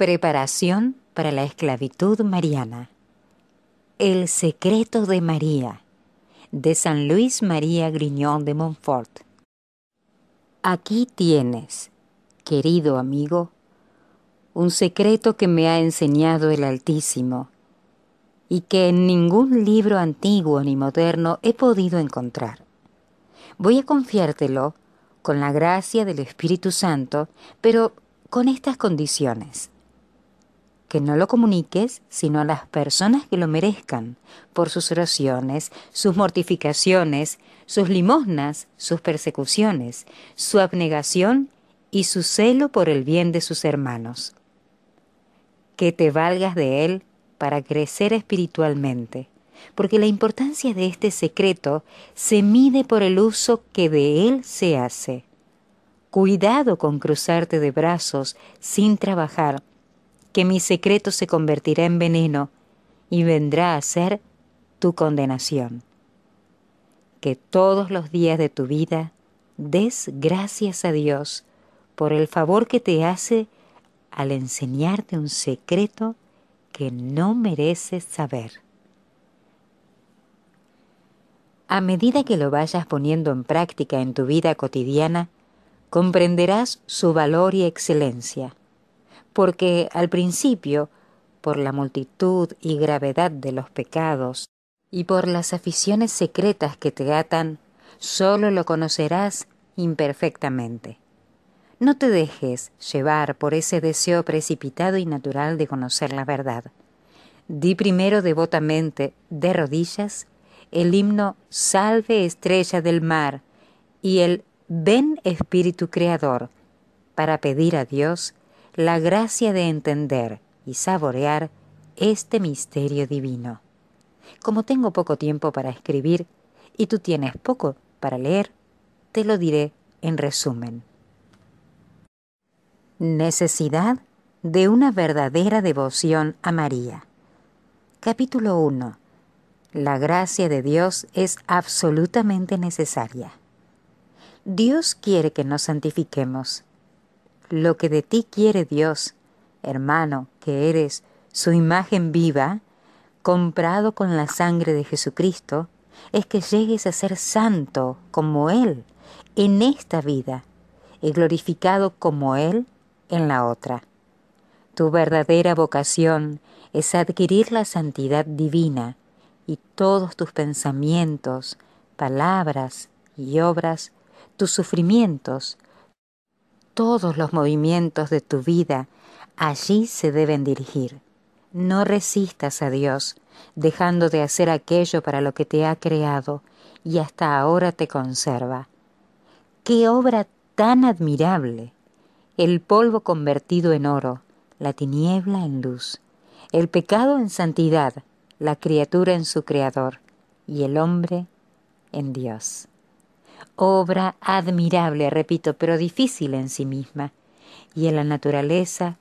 Preparación para la esclavitud mariana. El secreto de María, de San Luis María Griñón de Montfort. Aquí tienes, querido amigo, un secreto que me ha enseñado el Altísimo y que en ningún libro antiguo ni moderno he podido encontrar. Voy a confiártelo con la gracia del Espíritu Santo, pero con estas condiciones que no lo comuniques sino a las personas que lo merezcan, por sus oraciones, sus mortificaciones, sus limosnas, sus persecuciones, su abnegación y su celo por el bien de sus hermanos. Que te valgas de él para crecer espiritualmente, porque la importancia de este secreto se mide por el uso que de él se hace. Cuidado con cruzarte de brazos sin trabajar, que mi secreto se convertirá en veneno y vendrá a ser tu condenación. Que todos los días de tu vida des gracias a Dios por el favor que te hace al enseñarte un secreto que no mereces saber. A medida que lo vayas poniendo en práctica en tu vida cotidiana, comprenderás su valor y excelencia porque al principio, por la multitud y gravedad de los pecados, y por las aficiones secretas que te atan, solo lo conocerás imperfectamente. No te dejes llevar por ese deseo precipitado y natural de conocer la verdad. Di primero devotamente, de rodillas, el himno Salve estrella del mar y el Ven Espíritu Creador, para pedir a Dios la gracia de entender y saborear este misterio divino. Como tengo poco tiempo para escribir y tú tienes poco para leer, te lo diré en resumen. Necesidad de una verdadera devoción a María. Capítulo 1. La gracia de Dios es absolutamente necesaria. Dios quiere que nos santifiquemos lo que de ti quiere Dios, hermano, que eres su imagen viva, comprado con la sangre de Jesucristo, es que llegues a ser santo como Él en esta vida y glorificado como Él en la otra. Tu verdadera vocación es adquirir la santidad divina y todos tus pensamientos, palabras y obras, tus sufrimientos, todos los movimientos de tu vida allí se deben dirigir. No resistas a Dios, dejando de hacer aquello para lo que te ha creado y hasta ahora te conserva. ¡Qué obra tan admirable! El polvo convertido en oro, la tiniebla en luz, el pecado en santidad, la criatura en su creador y el hombre en Dios obra admirable, repito, pero difícil en sí misma, y en la naturaleza,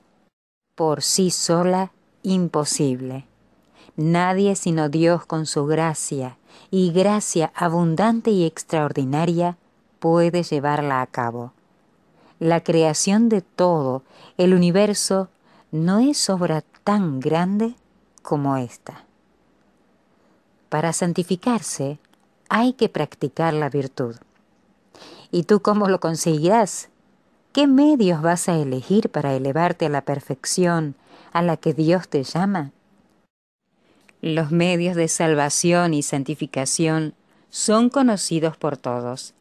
por sí sola, imposible. Nadie sino Dios con su gracia, y gracia abundante y extraordinaria, puede llevarla a cabo. La creación de todo, el universo, no es obra tan grande como esta. Para santificarse hay que practicar la virtud. ¿Y tú cómo lo conseguirás? ¿Qué medios vas a elegir para elevarte a la perfección a la que Dios te llama? Los medios de salvación y santificación son conocidos por todos.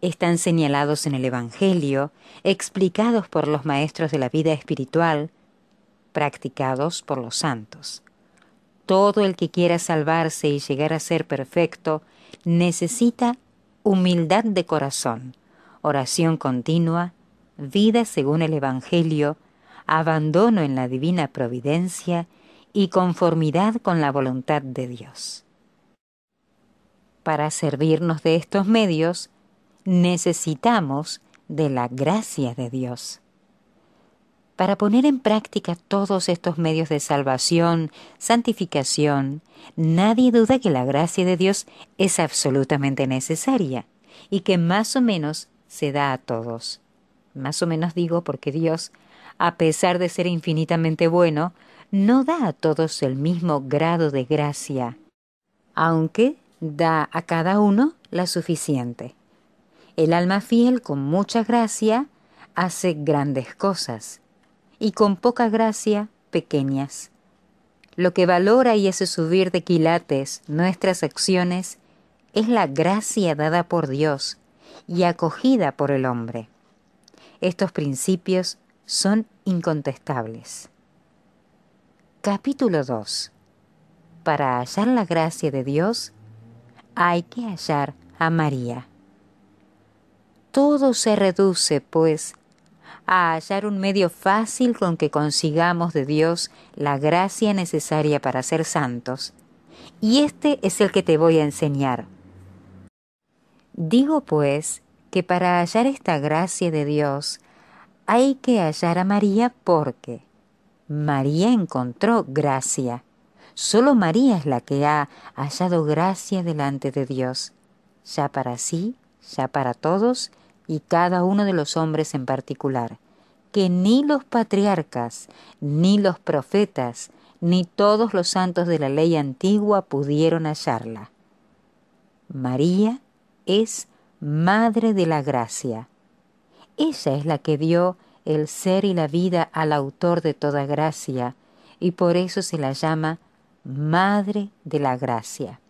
Están señalados en el Evangelio, explicados por los maestros de la vida espiritual, practicados por los santos. Todo el que quiera salvarse y llegar a ser perfecto necesita humildad de corazón, oración continua, vida según el Evangelio, abandono en la divina providencia y conformidad con la voluntad de Dios. Para servirnos de estos medios, necesitamos de la gracia de Dios para poner en práctica todos estos medios de salvación, santificación, nadie duda que la gracia de Dios es absolutamente necesaria y que más o menos se da a todos. Más o menos digo porque Dios, a pesar de ser infinitamente bueno, no da a todos el mismo grado de gracia, aunque da a cada uno la suficiente. El alma fiel con mucha gracia hace grandes cosas y con poca gracia pequeñas. Lo que valora y hace subir de quilates nuestras acciones es la gracia dada por Dios y acogida por el hombre. Estos principios son incontestables. Capítulo 2. Para hallar la gracia de Dios hay que hallar a María. Todo se reduce, pues, a hallar un medio fácil con que consigamos de Dios la gracia necesaria para ser santos. Y este es el que te voy a enseñar. Digo pues que para hallar esta gracia de Dios hay que hallar a María porque María encontró gracia. Solo María es la que ha hallado gracia delante de Dios, ya para sí, ya para todos, y cada uno de los hombres en particular, que ni los patriarcas, ni los profetas, ni todos los santos de la ley antigua pudieron hallarla. María es Madre de la Gracia. Ella es la que dio el ser y la vida al autor de toda gracia, y por eso se la llama Madre de la Gracia.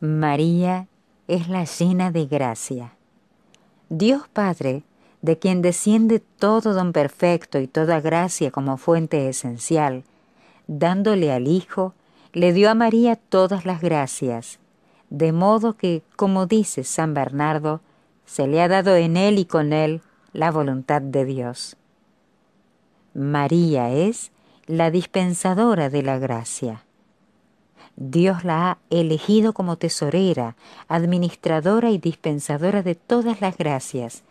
María es la llena de gracia. Dios Padre, de quien desciende todo don perfecto y toda gracia como fuente esencial, dándole al Hijo, le dio a María todas las gracias, de modo que, como dice San Bernardo, se le ha dado en él y con él la voluntad de Dios. María es la dispensadora de la gracia. Dios la ha elegido como tesorera, administradora y dispensadora de todas las gracias,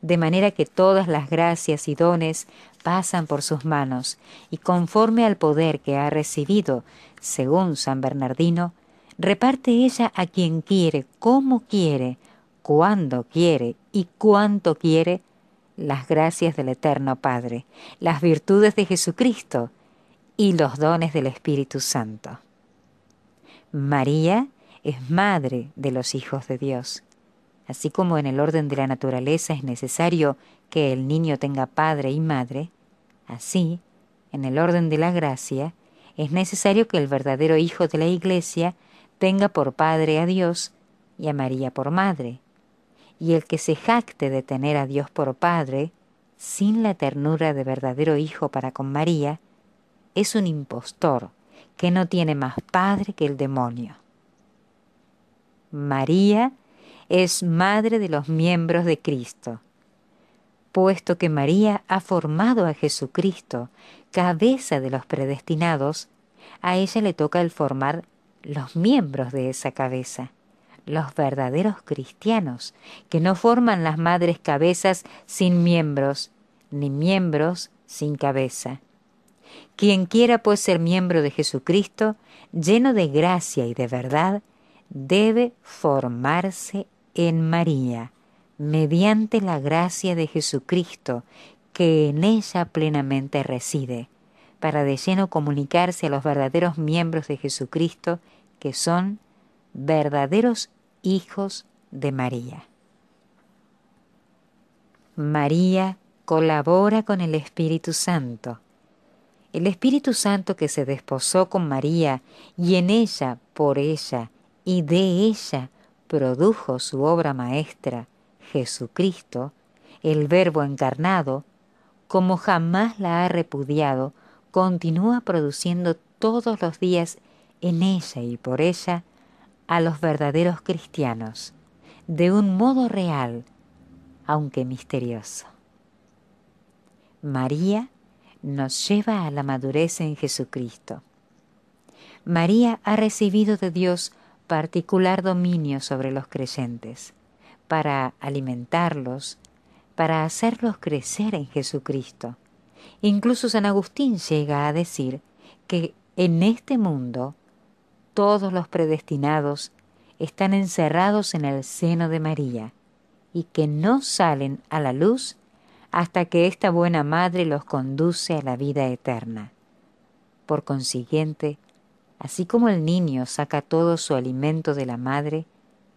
de manera que todas las gracias y dones pasan por sus manos, y conforme al poder que ha recibido, según San Bernardino, reparte ella a quien quiere, como quiere, cuando quiere y cuánto quiere las gracias del Eterno Padre, las virtudes de Jesucristo y los dones del Espíritu Santo. María es madre de los hijos de Dios. Así como en el orden de la naturaleza es necesario que el niño tenga padre y madre, así, en el orden de la gracia, es necesario que el verdadero hijo de la Iglesia tenga por padre a Dios y a María por madre. Y el que se jacte de tener a Dios por padre, sin la ternura de verdadero hijo para con María, es un impostor que no tiene más padre que el demonio. María es madre de los miembros de Cristo, puesto que María ha formado a Jesucristo, cabeza de los predestinados, a ella le toca el formar los miembros de esa cabeza, los verdaderos cristianos, que no forman las madres cabezas sin miembros, ni miembros sin cabeza. Quien quiera pues ser miembro de Jesucristo, lleno de gracia y de verdad, debe formarse en María, mediante la gracia de Jesucristo, que en ella plenamente reside, para de lleno comunicarse a los verdaderos miembros de Jesucristo, que son verdaderos hijos de María. María colabora con el Espíritu Santo el Espíritu Santo que se desposó con María y en ella, por ella y de ella produjo su obra maestra, Jesucristo, el Verbo encarnado, como jamás la ha repudiado, continúa produciendo todos los días en ella y por ella a los verdaderos cristianos, de un modo real, aunque misterioso. María nos lleva a la madurez en Jesucristo. María ha recibido de Dios particular dominio sobre los creyentes, para alimentarlos, para hacerlos crecer en Jesucristo. Incluso San Agustín llega a decir que en este mundo todos los predestinados están encerrados en el seno de María y que no salen a la luz hasta que esta buena madre los conduce a la vida eterna. Por consiguiente, así como el niño saca todo su alimento de la madre,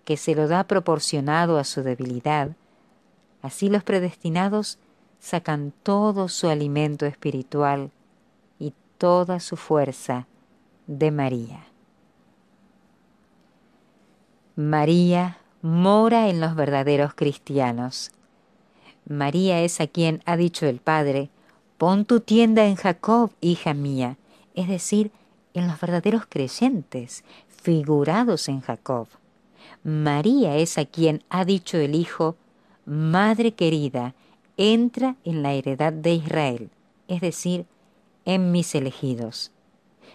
que se lo da proporcionado a su debilidad, así los predestinados sacan todo su alimento espiritual y toda su fuerza de María. María mora en los verdaderos cristianos, María es a quien ha dicho el Padre, pon tu tienda en Jacob, hija mía, es decir, en los verdaderos creyentes, figurados en Jacob. María es a quien ha dicho el Hijo, Madre querida, entra en la heredad de Israel, es decir, en mis elegidos.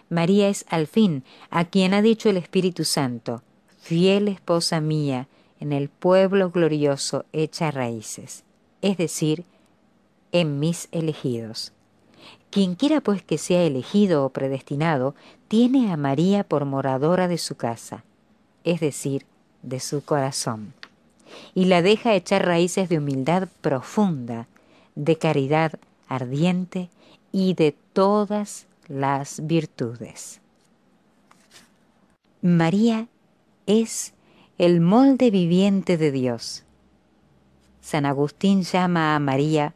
María es al fin a quien ha dicho el Espíritu Santo, fiel esposa mía, en el pueblo glorioso hecha raíces es decir, en mis elegidos. Quien quiera pues que sea elegido o predestinado, tiene a María por moradora de su casa, es decir, de su corazón, y la deja echar raíces de humildad profunda, de caridad ardiente y de todas las virtudes. María es el molde viviente de Dios San Agustín llama a María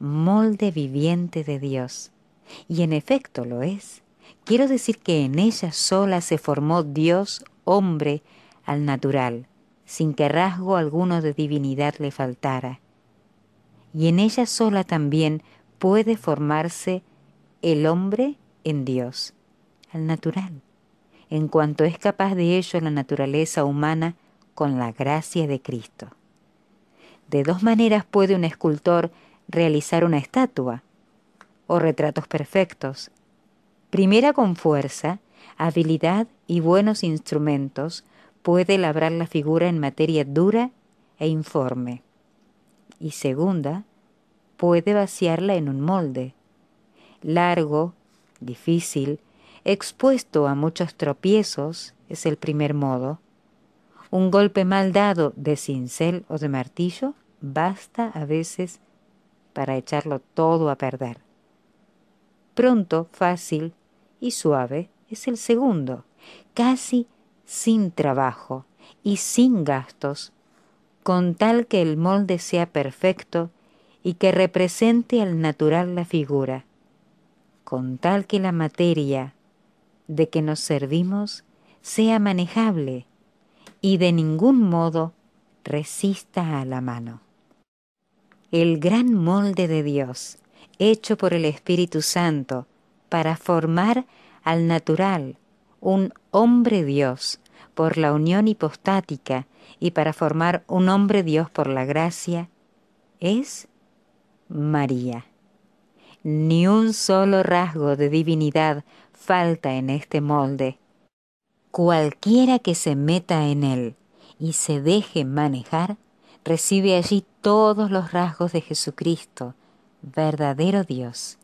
molde viviente de Dios. Y en efecto lo es. Quiero decir que en ella sola se formó Dios hombre al natural, sin que rasgo alguno de divinidad le faltara. Y en ella sola también puede formarse el hombre en Dios, al natural, en cuanto es capaz de ello la naturaleza humana con la gracia de Cristo. De dos maneras puede un escultor realizar una estatua o retratos perfectos. Primera con fuerza, habilidad y buenos instrumentos puede labrar la figura en materia dura e informe. Y segunda, puede vaciarla en un molde, largo, difícil, expuesto a muchos tropiezos, es el primer modo. Un golpe mal dado de cincel o de martillo basta a veces para echarlo todo a perder. Pronto, fácil y suave es el segundo, casi sin trabajo y sin gastos, con tal que el molde sea perfecto y que represente al natural la figura, con tal que la materia de que nos servimos sea manejable y de ningún modo resista a la mano el gran molde de Dios, hecho por el Espíritu Santo, para formar al natural un hombre Dios por la unión hipostática y para formar un hombre Dios por la gracia, es María. Ni un solo rasgo de divinidad falta en este molde. Cualquiera que se meta en él y se deje manejar, recibe allí todos los rasgos de Jesucristo, verdadero Dios.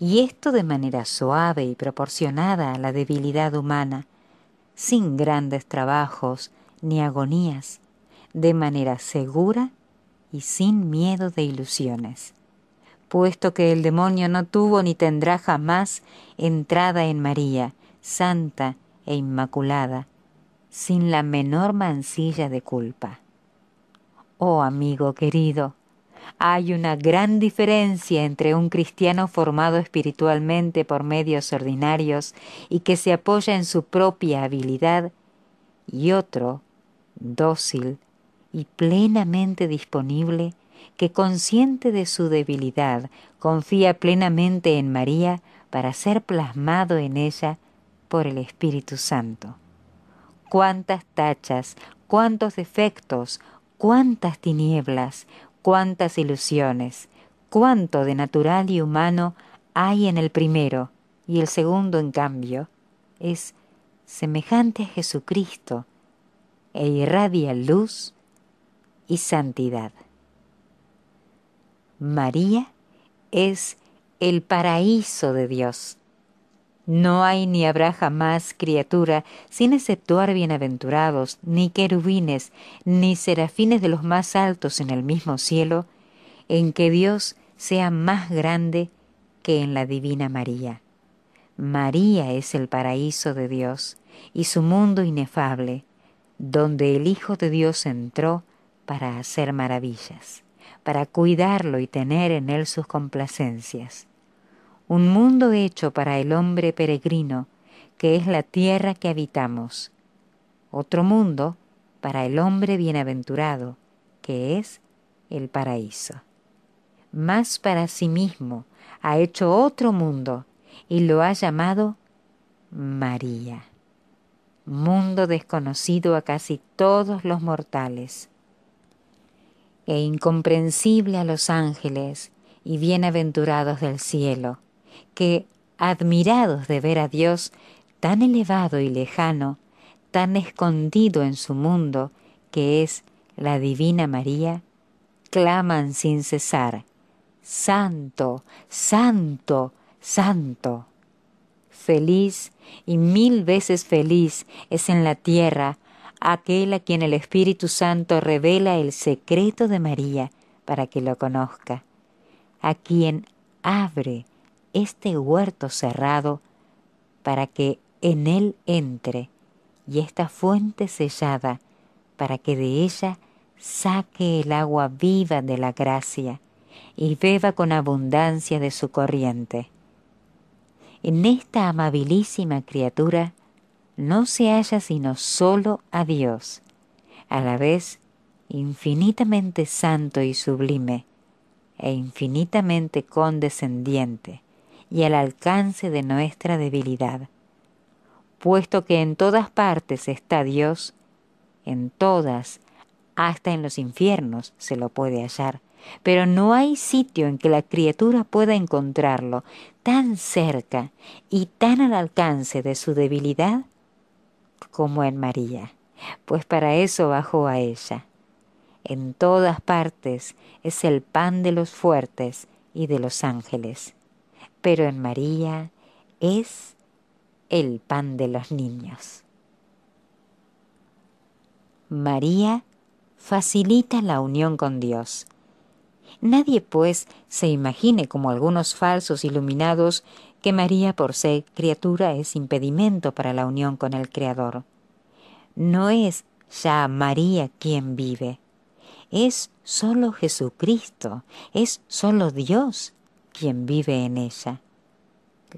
Y esto de manera suave y proporcionada a la debilidad humana, sin grandes trabajos ni agonías, de manera segura y sin miedo de ilusiones, puesto que el demonio no tuvo ni tendrá jamás entrada en María, santa e inmaculada, sin la menor mancilla de culpa. Oh amigo querido, hay una gran diferencia entre un cristiano formado espiritualmente por medios ordinarios y que se apoya en su propia habilidad y otro, dócil y plenamente disponible, que consciente de su debilidad, confía plenamente en María para ser plasmado en ella por el Espíritu Santo. Cuántas tachas, cuántos defectos, cuántas tinieblas, cuántas ilusiones, cuánto de natural y humano hay en el primero, y el segundo, en cambio, es semejante a Jesucristo e irradia luz y santidad. María es el paraíso de Dios no hay ni habrá jamás criatura, sin exceptuar bienaventurados, ni querubines, ni serafines de los más altos en el mismo cielo, en que Dios sea más grande que en la Divina María. María es el paraíso de Dios y su mundo inefable, donde el Hijo de Dios entró para hacer maravillas, para cuidarlo y tener en él sus complacencias un mundo hecho para el hombre peregrino, que es la tierra que habitamos. Otro mundo para el hombre bienaventurado, que es el paraíso. Más para sí mismo ha hecho otro mundo y lo ha llamado María. Mundo desconocido a casi todos los mortales e incomprensible a los ángeles y bienaventurados del cielo que, admirados de ver a Dios tan elevado y lejano, tan escondido en su mundo, que es la Divina María, claman sin cesar, Santo, Santo, Santo. Feliz y mil veces feliz es en la tierra aquel a quien el Espíritu Santo revela el secreto de María para que lo conozca, a quien abre este huerto cerrado para que en él entre y esta fuente sellada para que de ella saque el agua viva de la gracia y beba con abundancia de su corriente. En esta amabilísima criatura no se halla sino solo a Dios, a la vez infinitamente santo y sublime, e infinitamente condescendiente, y al alcance de nuestra debilidad. Puesto que en todas partes está Dios, en todas, hasta en los infiernos, se lo puede hallar, pero no hay sitio en que la criatura pueda encontrarlo tan cerca y tan al alcance de su debilidad como en María, pues para eso bajó a ella. En todas partes es el pan de los fuertes y de los ángeles pero en María es el pan de los niños. María facilita la unión con Dios. Nadie, pues, se imagine como algunos falsos iluminados que María por ser criatura es impedimento para la unión con el Creador. No es ya María quien vive, es sólo Jesucristo, es sólo Dios quien vive en ella.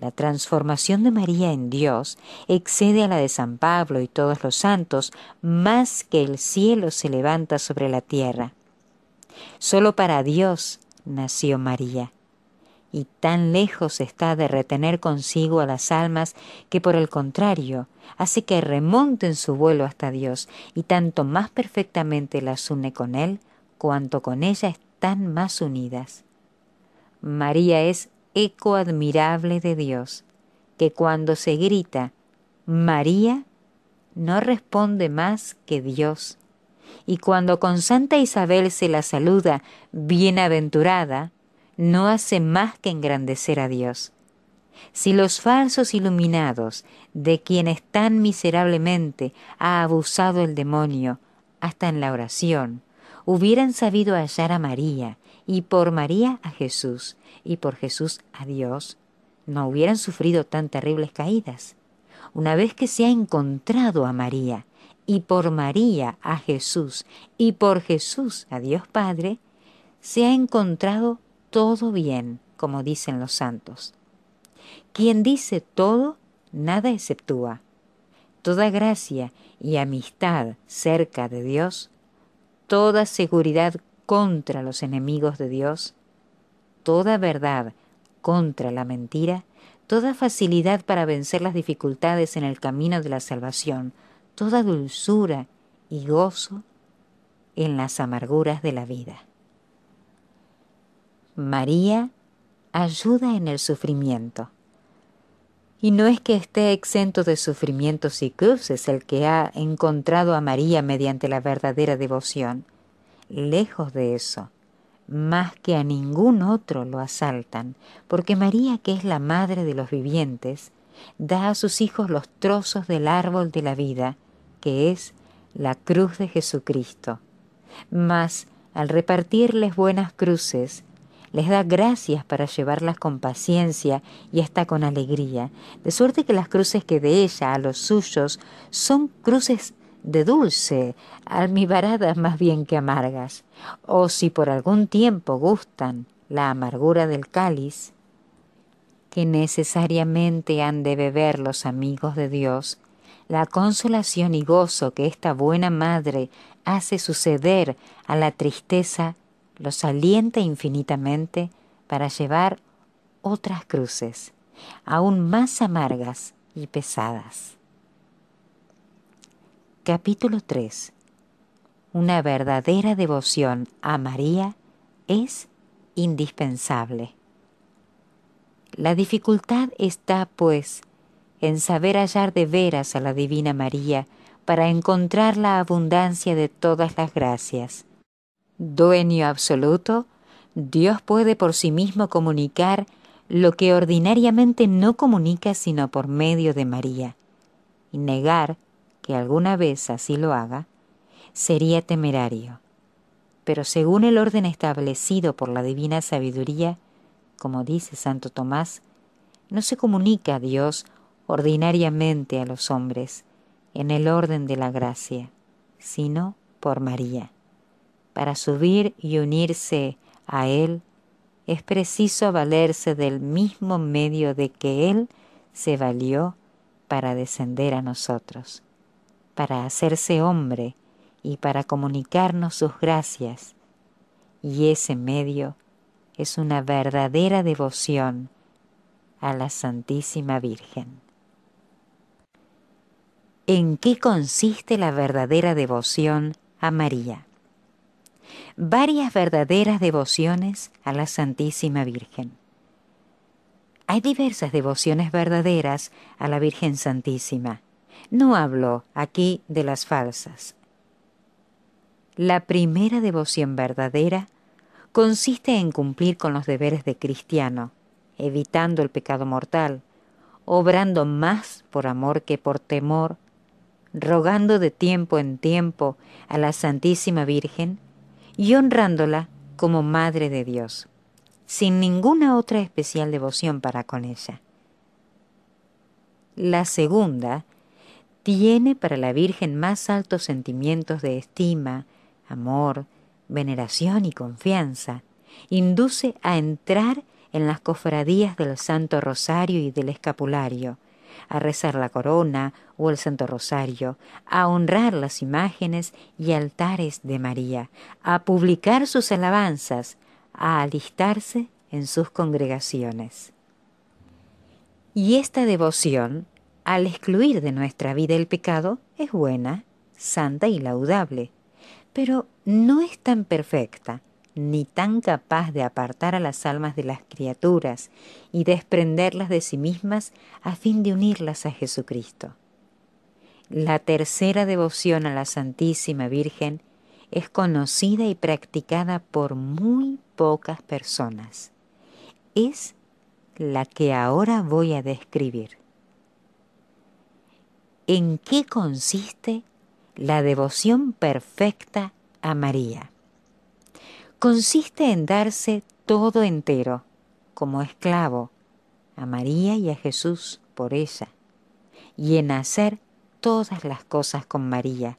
La transformación de María en Dios excede a la de San Pablo y todos los santos más que el cielo se levanta sobre la tierra. Solo para Dios nació María, y tan lejos está de retener consigo a las almas que por el contrario hace que remonten su vuelo hasta Dios y tanto más perfectamente las une con Él cuanto con ella están más unidas. María es eco admirable de Dios, que cuando se grita María, no responde más que Dios. Y cuando con Santa Isabel se la saluda bienaventurada, no hace más que engrandecer a Dios. Si los falsos iluminados, de quienes tan miserablemente ha abusado el demonio, hasta en la oración, hubieran sabido hallar a María, y por María a Jesús, y por Jesús a Dios, no hubieran sufrido tan terribles caídas. Una vez que se ha encontrado a María, y por María a Jesús, y por Jesús a Dios Padre, se ha encontrado todo bien, como dicen los santos. Quien dice todo, nada exceptúa. Toda gracia y amistad cerca de Dios, toda seguridad contra los enemigos de Dios, toda verdad contra la mentira, toda facilidad para vencer las dificultades en el camino de la salvación, toda dulzura y gozo en las amarguras de la vida. María ayuda en el sufrimiento. Y no es que esté exento de sufrimientos y cruces el que ha encontrado a María mediante la verdadera devoción lejos de eso, más que a ningún otro lo asaltan, porque María, que es la madre de los vivientes, da a sus hijos los trozos del árbol de la vida, que es la cruz de Jesucristo. Mas, al repartirles buenas cruces, les da gracias para llevarlas con paciencia y hasta con alegría, de suerte que las cruces que de ella a los suyos son cruces de dulce, almibaradas más bien que amargas, o si por algún tiempo gustan la amargura del cáliz, que necesariamente han de beber los amigos de Dios, la consolación y gozo que esta buena madre hace suceder a la tristeza los alienta infinitamente para llevar otras cruces, aún más amargas y pesadas. Capítulo 3 Una verdadera devoción a María es indispensable. La dificultad está, pues, en saber hallar de veras a la Divina María para encontrar la abundancia de todas las gracias. Dueño absoluto, Dios puede por sí mismo comunicar lo que ordinariamente no comunica sino por medio de María, y negar que alguna vez así lo haga, sería temerario. Pero según el orden establecido por la divina sabiduría, como dice Santo Tomás, no se comunica a Dios ordinariamente a los hombres en el orden de la gracia, sino por María. Para subir y unirse a Él es preciso valerse del mismo medio de que Él se valió para descender a nosotros para hacerse hombre y para comunicarnos sus gracias. Y ese medio es una verdadera devoción a la Santísima Virgen. ¿En qué consiste la verdadera devoción a María? Varias verdaderas devociones a la Santísima Virgen. Hay diversas devociones verdaderas a la Virgen Santísima. No hablo aquí de las falsas. La primera devoción verdadera consiste en cumplir con los deberes de cristiano, evitando el pecado mortal, obrando más por amor que por temor, rogando de tiempo en tiempo a la Santísima Virgen y honrándola como Madre de Dios, sin ninguna otra especial devoción para con ella. La segunda tiene para la Virgen más altos sentimientos de estima, amor, veneración y confianza. Induce a entrar en las cofradías del Santo Rosario y del Escapulario, a rezar la corona o el Santo Rosario, a honrar las imágenes y altares de María, a publicar sus alabanzas, a alistarse en sus congregaciones. Y esta devoción al excluir de nuestra vida el pecado, es buena, santa y laudable, pero no es tan perfecta ni tan capaz de apartar a las almas de las criaturas y desprenderlas de sí mismas a fin de unirlas a Jesucristo. La tercera devoción a la Santísima Virgen es conocida y practicada por muy pocas personas. Es la que ahora voy a describir en qué consiste la devoción perfecta a María. Consiste en darse todo entero, como esclavo, a María y a Jesús por ella, y en hacer todas las cosas con María,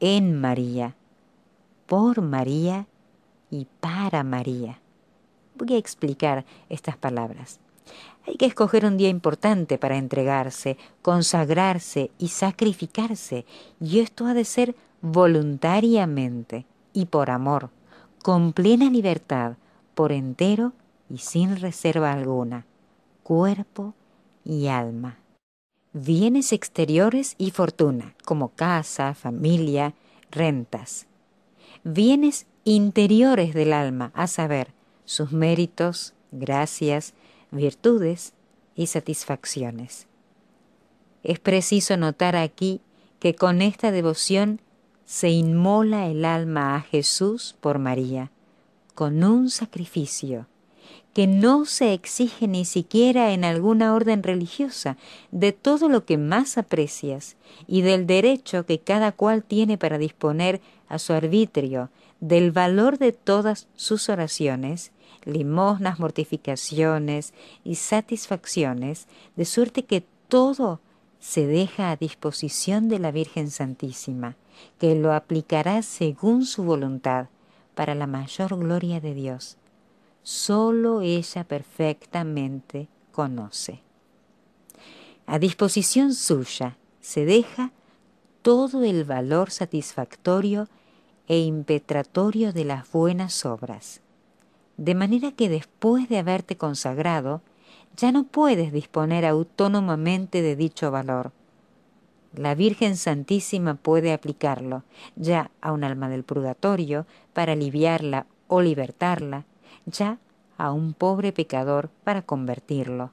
en María, por María y para María. Voy a explicar estas palabras. Hay que escoger un día importante para entregarse, consagrarse y sacrificarse, y esto ha de ser voluntariamente y por amor, con plena libertad, por entero y sin reserva alguna, cuerpo y alma. Bienes exteriores y fortuna, como casa, familia, rentas. Bienes interiores del alma, a saber, sus méritos, gracias, virtudes y satisfacciones. Es preciso notar aquí que con esta devoción se inmola el alma a Jesús por María, con un sacrificio que no se exige ni siquiera en alguna orden religiosa, de todo lo que más aprecias y del derecho que cada cual tiene para disponer a su arbitrio del valor de todas sus oraciones limosnas, mortificaciones y satisfacciones, de suerte que todo se deja a disposición de la Virgen Santísima, que lo aplicará según su voluntad, para la mayor gloria de Dios. Solo ella perfectamente conoce. A disposición suya se deja todo el valor satisfactorio e impetratorio de las buenas obras de manera que después de haberte consagrado, ya no puedes disponer autónomamente de dicho valor. La Virgen Santísima puede aplicarlo ya a un alma del purgatorio para aliviarla o libertarla, ya a un pobre pecador para convertirlo.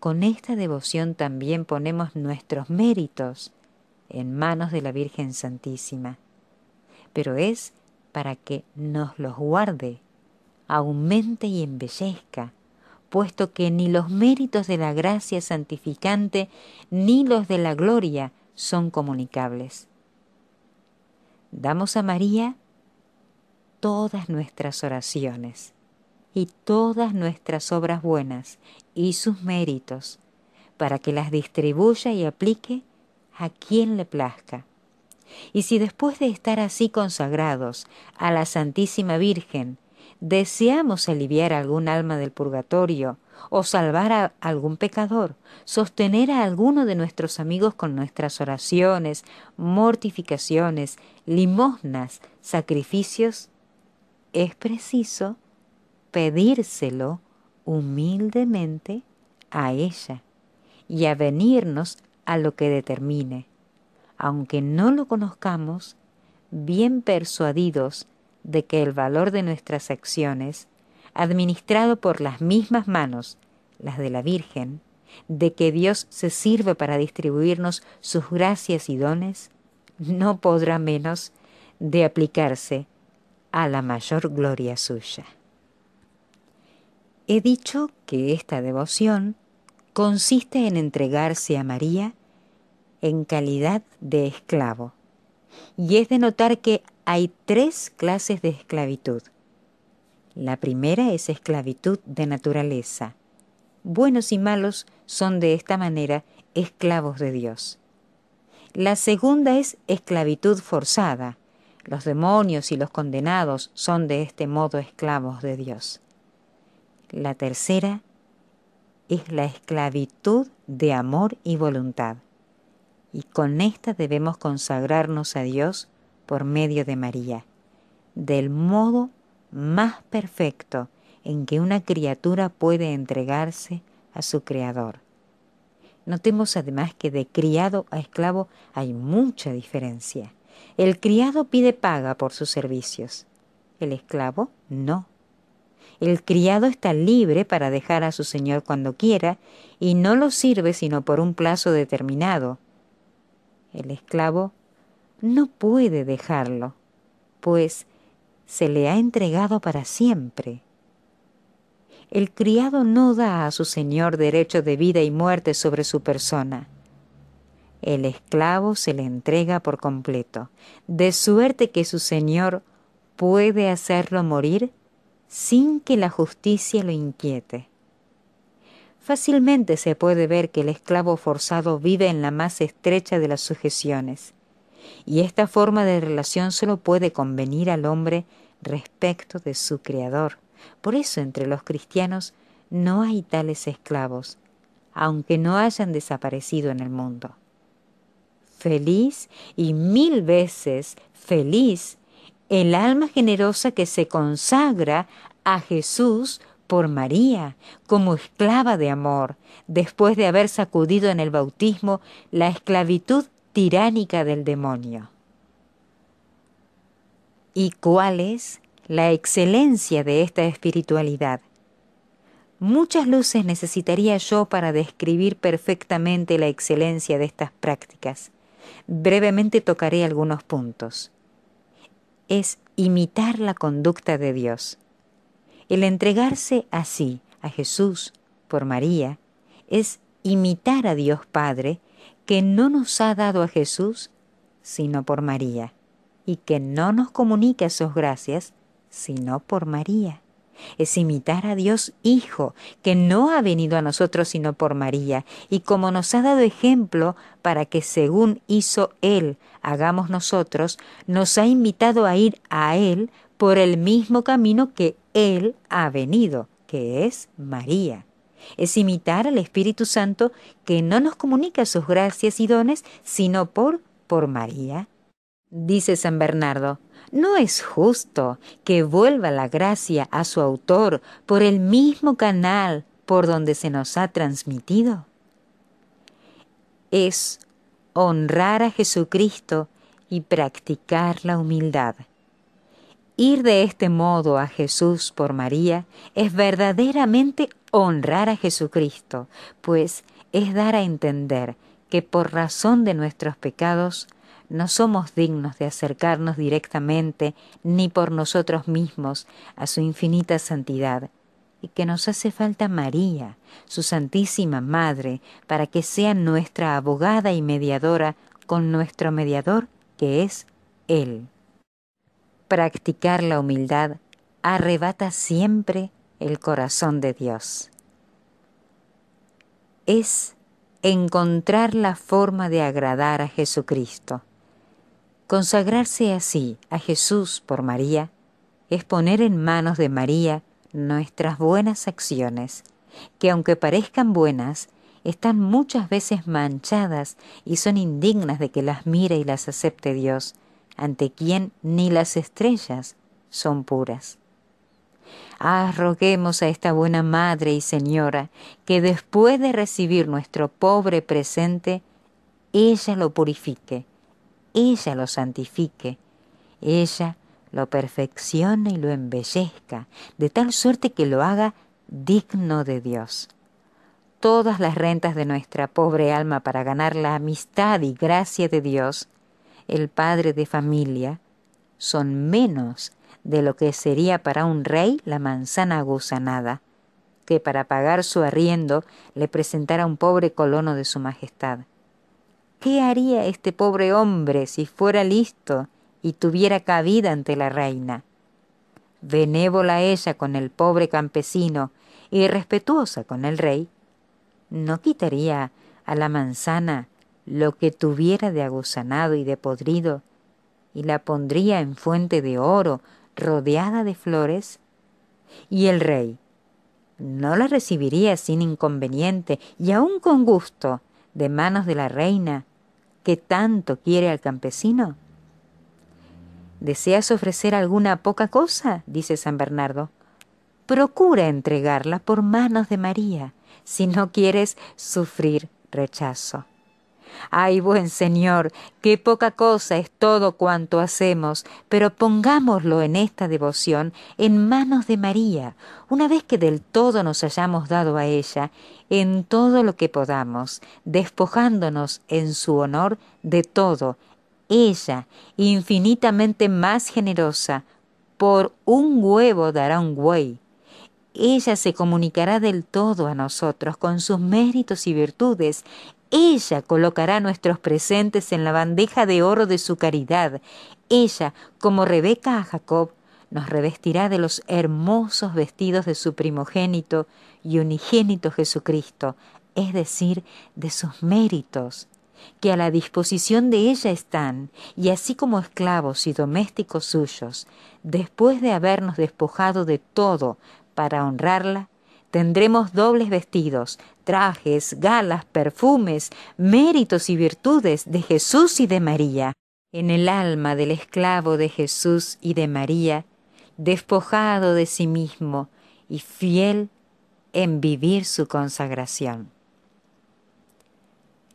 Con esta devoción también ponemos nuestros méritos en manos de la Virgen Santísima, pero es para que nos los guarde aumente y embellezca, puesto que ni los méritos de la gracia santificante ni los de la gloria son comunicables. Damos a María todas nuestras oraciones y todas nuestras obras buenas y sus méritos, para que las distribuya y aplique a quien le plazca. Y si después de estar así consagrados a la Santísima Virgen, deseamos aliviar algún alma del purgatorio, o salvar a algún pecador, sostener a alguno de nuestros amigos con nuestras oraciones, mortificaciones, limosnas, sacrificios, es preciso pedírselo humildemente a ella y avenirnos a lo que determine, aunque no lo conozcamos, bien persuadidos de que el valor de nuestras acciones, administrado por las mismas manos, las de la Virgen, de que Dios se sirve para distribuirnos sus gracias y dones, no podrá menos de aplicarse a la mayor gloria suya. He dicho que esta devoción consiste en entregarse a María en calidad de esclavo, y es de notar que hay tres clases de esclavitud. La primera es esclavitud de naturaleza. Buenos y malos son de esta manera esclavos de Dios. La segunda es esclavitud forzada. Los demonios y los condenados son de este modo esclavos de Dios. La tercera es la esclavitud de amor y voluntad. Y con esta debemos consagrarnos a Dios por medio de María, del modo más perfecto en que una criatura puede entregarse a su Creador. Notemos además que de criado a esclavo hay mucha diferencia. El criado pide paga por sus servicios, el esclavo no. El criado está libre para dejar a su señor cuando quiera y no lo sirve sino por un plazo determinado. El esclavo no puede dejarlo, pues se le ha entregado para siempre. El criado no da a su señor derecho de vida y muerte sobre su persona. El esclavo se le entrega por completo, de suerte que su señor puede hacerlo morir sin que la justicia lo inquiete. Fácilmente se puede ver que el esclavo forzado vive en la más estrecha de las sujeciones y esta forma de relación solo puede convenir al hombre respecto de su Creador. Por eso entre los cristianos no hay tales esclavos, aunque no hayan desaparecido en el mundo. Feliz y mil veces feliz el alma generosa que se consagra a Jesús por María como esclava de amor, después de haber sacudido en el bautismo la esclavitud tiránica del demonio y cuál es la excelencia de esta espiritualidad. Muchas luces necesitaría yo para describir perfectamente la excelencia de estas prácticas. Brevemente tocaré algunos puntos. Es imitar la conducta de Dios. El entregarse así a Jesús por María es imitar a Dios Padre que no nos ha dado a Jesús, sino por María, y que no nos comunica sus gracias, sino por María. Es imitar a Dios Hijo, que no ha venido a nosotros sino por María, y como nos ha dado ejemplo para que según hizo Él, hagamos nosotros, nos ha invitado a ir a Él por el mismo camino que Él ha venido, que es María es imitar al Espíritu Santo que no nos comunica sus gracias y dones, sino por, por María. Dice San Bernardo, no es justo que vuelva la gracia a su autor por el mismo canal por donde se nos ha transmitido. Es honrar a Jesucristo y practicar la humildad. Ir de este modo a Jesús por María es verdaderamente honrar a Jesucristo, pues es dar a entender que por razón de nuestros pecados no somos dignos de acercarnos directamente ni por nosotros mismos a su infinita santidad, y que nos hace falta María, su Santísima Madre, para que sea nuestra abogada y mediadora con nuestro mediador, que es Él. Practicar la humildad arrebata siempre el corazón de Dios. Es encontrar la forma de agradar a Jesucristo. Consagrarse así a Jesús por María es poner en manos de María nuestras buenas acciones, que aunque parezcan buenas, están muchas veces manchadas y son indignas de que las mire y las acepte Dios, ante quien ni las estrellas son puras. Arroguemos a esta buena Madre y Señora que después de recibir nuestro pobre presente, ella lo purifique, ella lo santifique, ella lo perfeccione y lo embellezca, de tal suerte que lo haga digno de Dios. Todas las rentas de nuestra pobre alma para ganar la amistad y gracia de Dios el padre de familia son menos de lo que sería para un rey la manzana gusanada, que para pagar su arriendo le presentara un pobre colono de su majestad. ¿Qué haría este pobre hombre si fuera listo y tuviera cabida ante la reina? Benévola ella con el pobre campesino y respetuosa con el rey, ¿no quitaría a la manzana lo que tuviera de aguzanado y de podrido, y la pondría en fuente de oro rodeada de flores, y el rey no la recibiría sin inconveniente y aun con gusto de manos de la reina que tanto quiere al campesino. ¿Deseas ofrecer alguna poca cosa? dice San Bernardo. Procura entregarla por manos de María si no quieres sufrir rechazo. Ay, buen Señor, qué poca cosa es todo cuanto hacemos, pero pongámoslo en esta devoción en manos de María, una vez que del todo nos hayamos dado a ella, en todo lo que podamos, despojándonos en su honor de todo, ella, infinitamente más generosa, por un huevo dará un güey. ella se comunicará del todo a nosotros con sus méritos y virtudes ella colocará nuestros presentes en la bandeja de oro de su caridad. Ella, como Rebeca a Jacob, nos revestirá de los hermosos vestidos de su primogénito y unigénito Jesucristo, es decir, de sus méritos, que a la disposición de ella están, y así como esclavos y domésticos suyos, después de habernos despojado de todo para honrarla, Tendremos dobles vestidos, trajes, galas, perfumes, méritos y virtudes de Jesús y de María. En el alma del esclavo de Jesús y de María, despojado de sí mismo y fiel en vivir su consagración.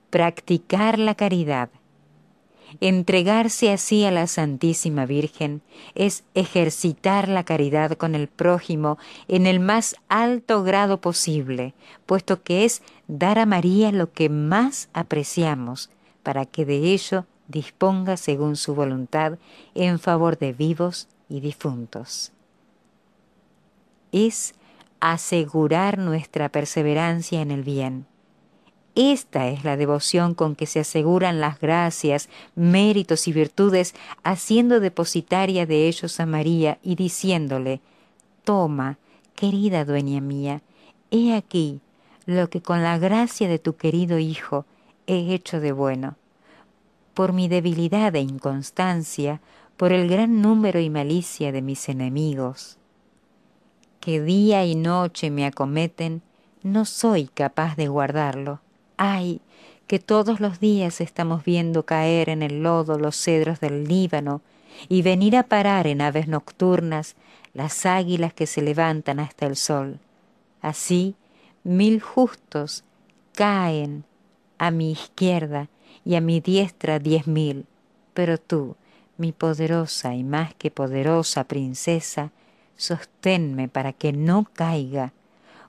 Practicar la caridad Entregarse así a la Santísima Virgen es ejercitar la caridad con el prójimo en el más alto grado posible, puesto que es dar a María lo que más apreciamos, para que de ello disponga según su voluntad en favor de vivos y difuntos. Es asegurar nuestra perseverancia en el bien esta es la devoción con que se aseguran las gracias, méritos y virtudes, haciendo depositaria de ellos a María y diciéndole, Toma, querida dueña mía, he aquí lo que con la gracia de tu querido Hijo he hecho de bueno. Por mi debilidad e inconstancia, por el gran número y malicia de mis enemigos, que día y noche me acometen, no soy capaz de guardarlo ay, que todos los días estamos viendo caer en el lodo los cedros del Líbano y venir a parar en aves nocturnas las águilas que se levantan hasta el sol. Así, mil justos caen a mi izquierda y a mi diestra diez mil, pero tú, mi poderosa y más que poderosa princesa, sosténme para que no caiga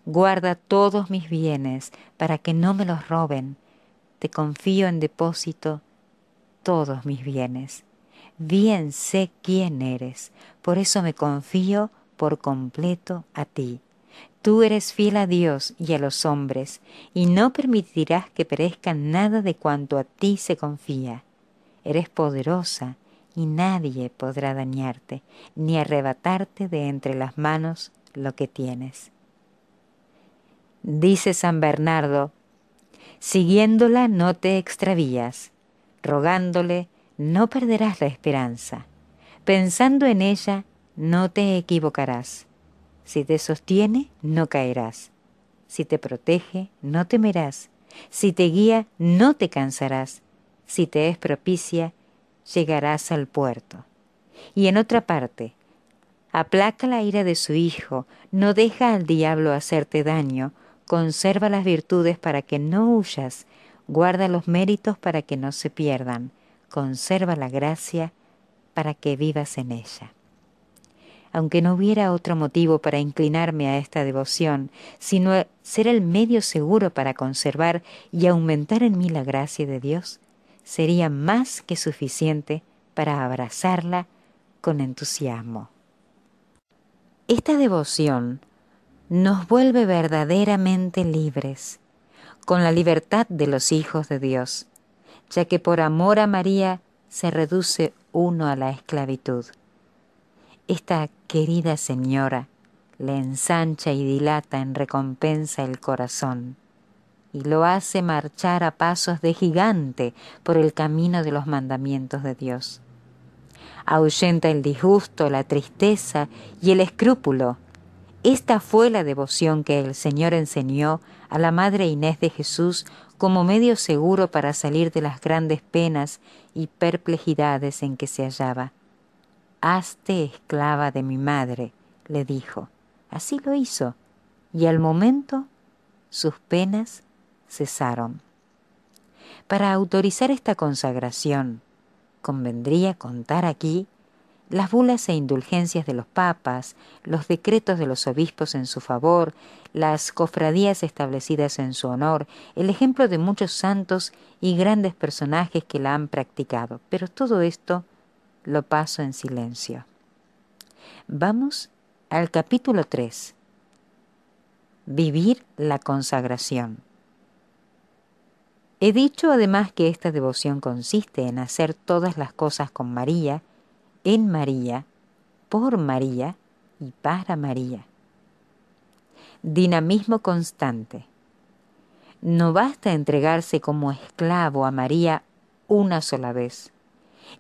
guarda todos mis bienes para que no me los roben. Te confío en depósito todos mis bienes. Bien sé quién eres, por eso me confío por completo a ti. Tú eres fiel a Dios y a los hombres, y no permitirás que perezca nada de cuanto a ti se confía. Eres poderosa, y nadie podrá dañarte, ni arrebatarte de entre las manos lo que tienes. Dice San Bernardo, siguiéndola no te extravías, rogándole no perderás la esperanza, pensando en ella no te equivocarás, si te sostiene no caerás, si te protege no temerás, si te guía no te cansarás, si te es propicia llegarás al puerto. Y en otra parte, aplaca la ira de su hijo, no deja al diablo hacerte daño, Conserva las virtudes para que no huyas, guarda los méritos para que no se pierdan, conserva la gracia para que vivas en ella. Aunque no hubiera otro motivo para inclinarme a esta devoción, sino ser el medio seguro para conservar y aumentar en mí la gracia de Dios, sería más que suficiente para abrazarla con entusiasmo. Esta devoción nos vuelve verdaderamente libres, con la libertad de los hijos de Dios, ya que por amor a María se reduce uno a la esclavitud. Esta querida señora le ensancha y dilata en recompensa el corazón, y lo hace marchar a pasos de gigante por el camino de los mandamientos de Dios. Ahuyenta el disgusto, la tristeza y el escrúpulo, esta fue la devoción que el Señor enseñó a la Madre Inés de Jesús como medio seguro para salir de las grandes penas y perplejidades en que se hallaba. Hazte esclava de mi madre, le dijo. Así lo hizo, y al momento sus penas cesaron. Para autorizar esta consagración, convendría contar aquí las bulas e indulgencias de los papas, los decretos de los obispos en su favor, las cofradías establecidas en su honor, el ejemplo de muchos santos y grandes personajes que la han practicado. Pero todo esto lo paso en silencio. Vamos al capítulo 3. Vivir la consagración. He dicho además que esta devoción consiste en hacer todas las cosas con María, en María, por María y para María. Dinamismo constante. No basta entregarse como esclavo a María una sola vez.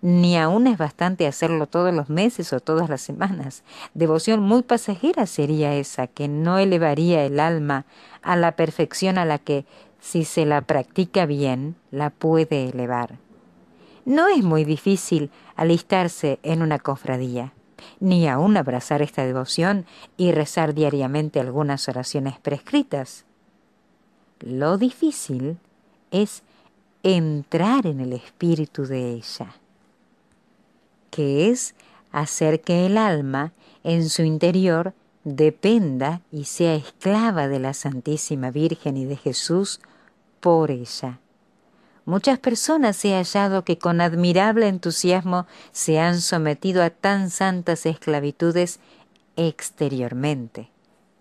Ni aún es bastante hacerlo todos los meses o todas las semanas. Devoción muy pasajera sería esa, que no elevaría el alma a la perfección a la que, si se la practica bien, la puede elevar. No es muy difícil alistarse en una cofradía, ni aún abrazar esta devoción y rezar diariamente algunas oraciones prescritas. Lo difícil es entrar en el espíritu de ella, que es hacer que el alma en su interior dependa y sea esclava de la Santísima Virgen y de Jesús por ella. Muchas personas he hallado que con admirable entusiasmo se han sometido a tan santas esclavitudes exteriormente,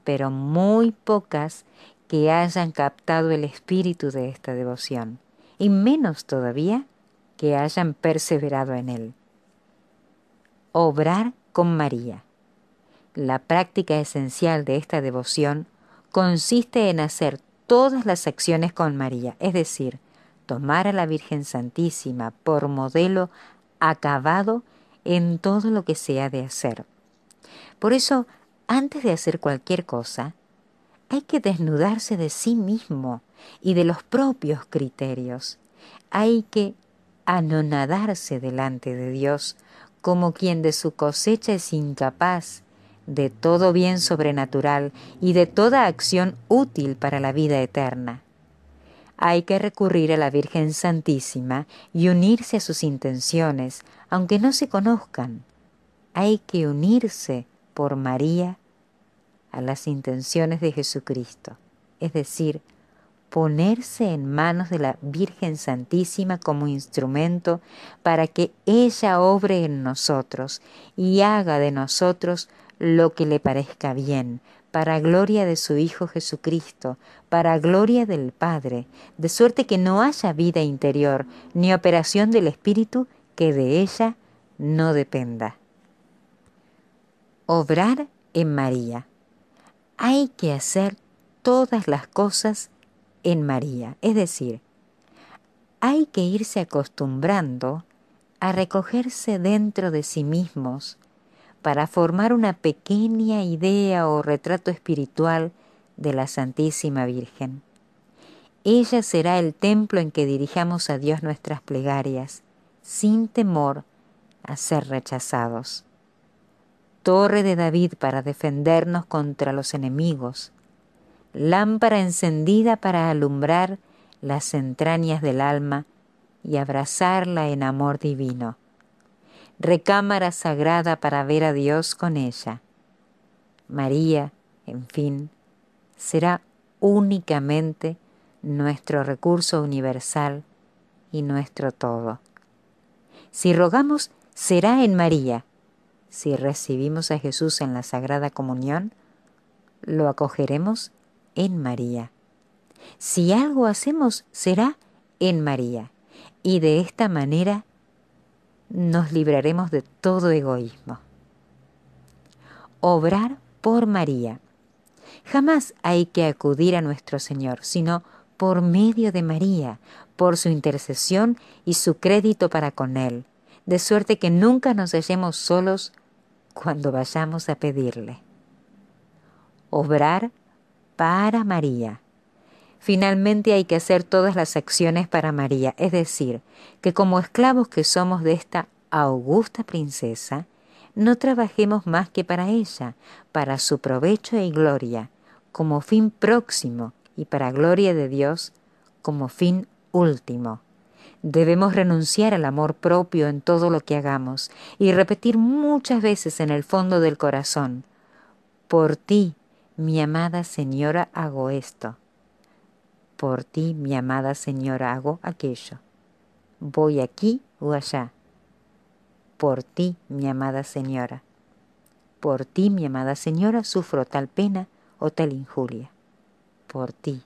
pero muy pocas que hayan captado el espíritu de esta devoción, y menos todavía que hayan perseverado en él. Obrar con María. La práctica esencial de esta devoción consiste en hacer todas las acciones con María, es decir, tomar a la Virgen Santísima por modelo acabado en todo lo que se ha de hacer. Por eso, antes de hacer cualquier cosa, hay que desnudarse de sí mismo y de los propios criterios. Hay que anonadarse delante de Dios, como quien de su cosecha es incapaz de todo bien sobrenatural y de toda acción útil para la vida eterna hay que recurrir a la Virgen Santísima y unirse a sus intenciones, aunque no se conozcan. Hay que unirse por María a las intenciones de Jesucristo, es decir, ponerse en manos de la Virgen Santísima como instrumento para que ella obre en nosotros y haga de nosotros lo que le parezca bien, para gloria de su Hijo Jesucristo, para gloria del Padre, de suerte que no haya vida interior ni operación del Espíritu que de ella no dependa. Obrar en María. Hay que hacer todas las cosas en María, es decir, hay que irse acostumbrando a recogerse dentro de sí mismos para formar una pequeña idea o retrato espiritual de la Santísima Virgen. Ella será el templo en que dirijamos a Dios nuestras plegarias, sin temor a ser rechazados. Torre de David para defendernos contra los enemigos, lámpara encendida para alumbrar las entrañas del alma y abrazarla en amor divino recámara sagrada para ver a Dios con ella. María, en fin, será únicamente nuestro recurso universal y nuestro todo. Si rogamos, será en María. Si recibimos a Jesús en la Sagrada Comunión, lo acogeremos en María. Si algo hacemos, será en María. Y de esta manera nos libraremos de todo egoísmo. Obrar por María. Jamás hay que acudir a nuestro Señor, sino por medio de María, por su intercesión y su crédito para con Él, de suerte que nunca nos hallemos solos cuando vayamos a pedirle. Obrar para María. Finalmente hay que hacer todas las acciones para María, es decir, que como esclavos que somos de esta augusta princesa, no trabajemos más que para ella, para su provecho y gloria, como fin próximo y para gloria de Dios, como fin último. Debemos renunciar al amor propio en todo lo que hagamos y repetir muchas veces en el fondo del corazón, por ti, mi amada señora, hago esto por ti, mi amada señora, hago aquello. Voy aquí o allá. Por ti, mi amada señora. Por ti, mi amada señora, sufro tal pena o tal injuria. Por ti.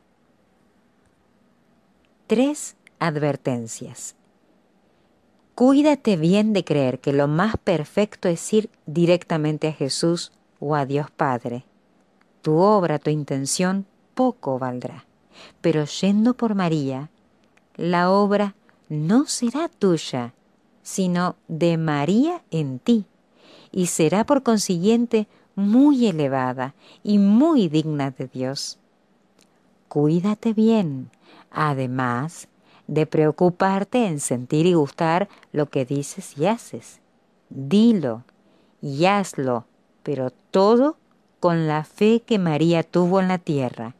Tres advertencias. Cuídate bien de creer que lo más perfecto es ir directamente a Jesús o a Dios Padre. Tu obra, tu intención, poco valdrá pero yendo por María, la obra no será tuya, sino de María en ti, y será por consiguiente muy elevada y muy digna de Dios. Cuídate bien, además de preocuparte en sentir y gustar lo que dices y haces. Dilo y hazlo, pero todo con la fe que María tuvo en la tierra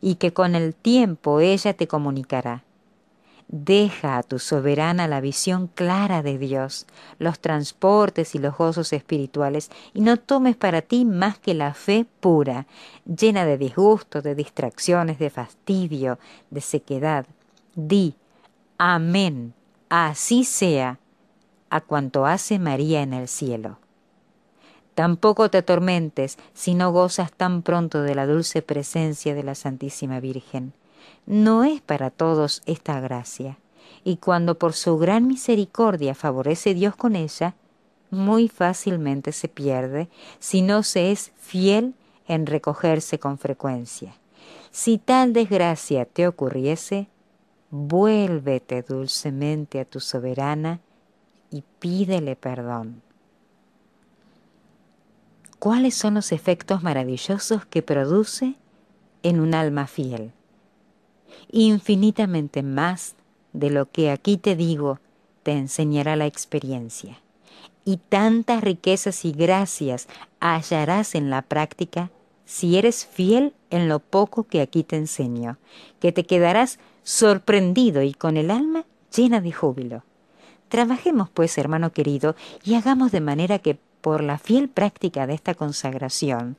y que con el tiempo ella te comunicará. Deja a tu soberana la visión clara de Dios, los transportes y los gozos espirituales, y no tomes para ti más que la fe pura, llena de disgustos, de distracciones, de fastidio, de sequedad. Di, amén, así sea, a cuanto hace María en el cielo. Tampoco te atormentes si no gozas tan pronto de la dulce presencia de la Santísima Virgen. No es para todos esta gracia, y cuando por su gran misericordia favorece Dios con ella, muy fácilmente se pierde si no se es fiel en recogerse con frecuencia. Si tal desgracia te ocurriese, vuélvete dulcemente a tu soberana y pídele perdón cuáles son los efectos maravillosos que produce en un alma fiel. Infinitamente más de lo que aquí te digo te enseñará la experiencia. Y tantas riquezas y gracias hallarás en la práctica si eres fiel en lo poco que aquí te enseño, que te quedarás sorprendido y con el alma llena de júbilo. Trabajemos, pues, hermano querido, y hagamos de manera que por la fiel práctica de esta consagración,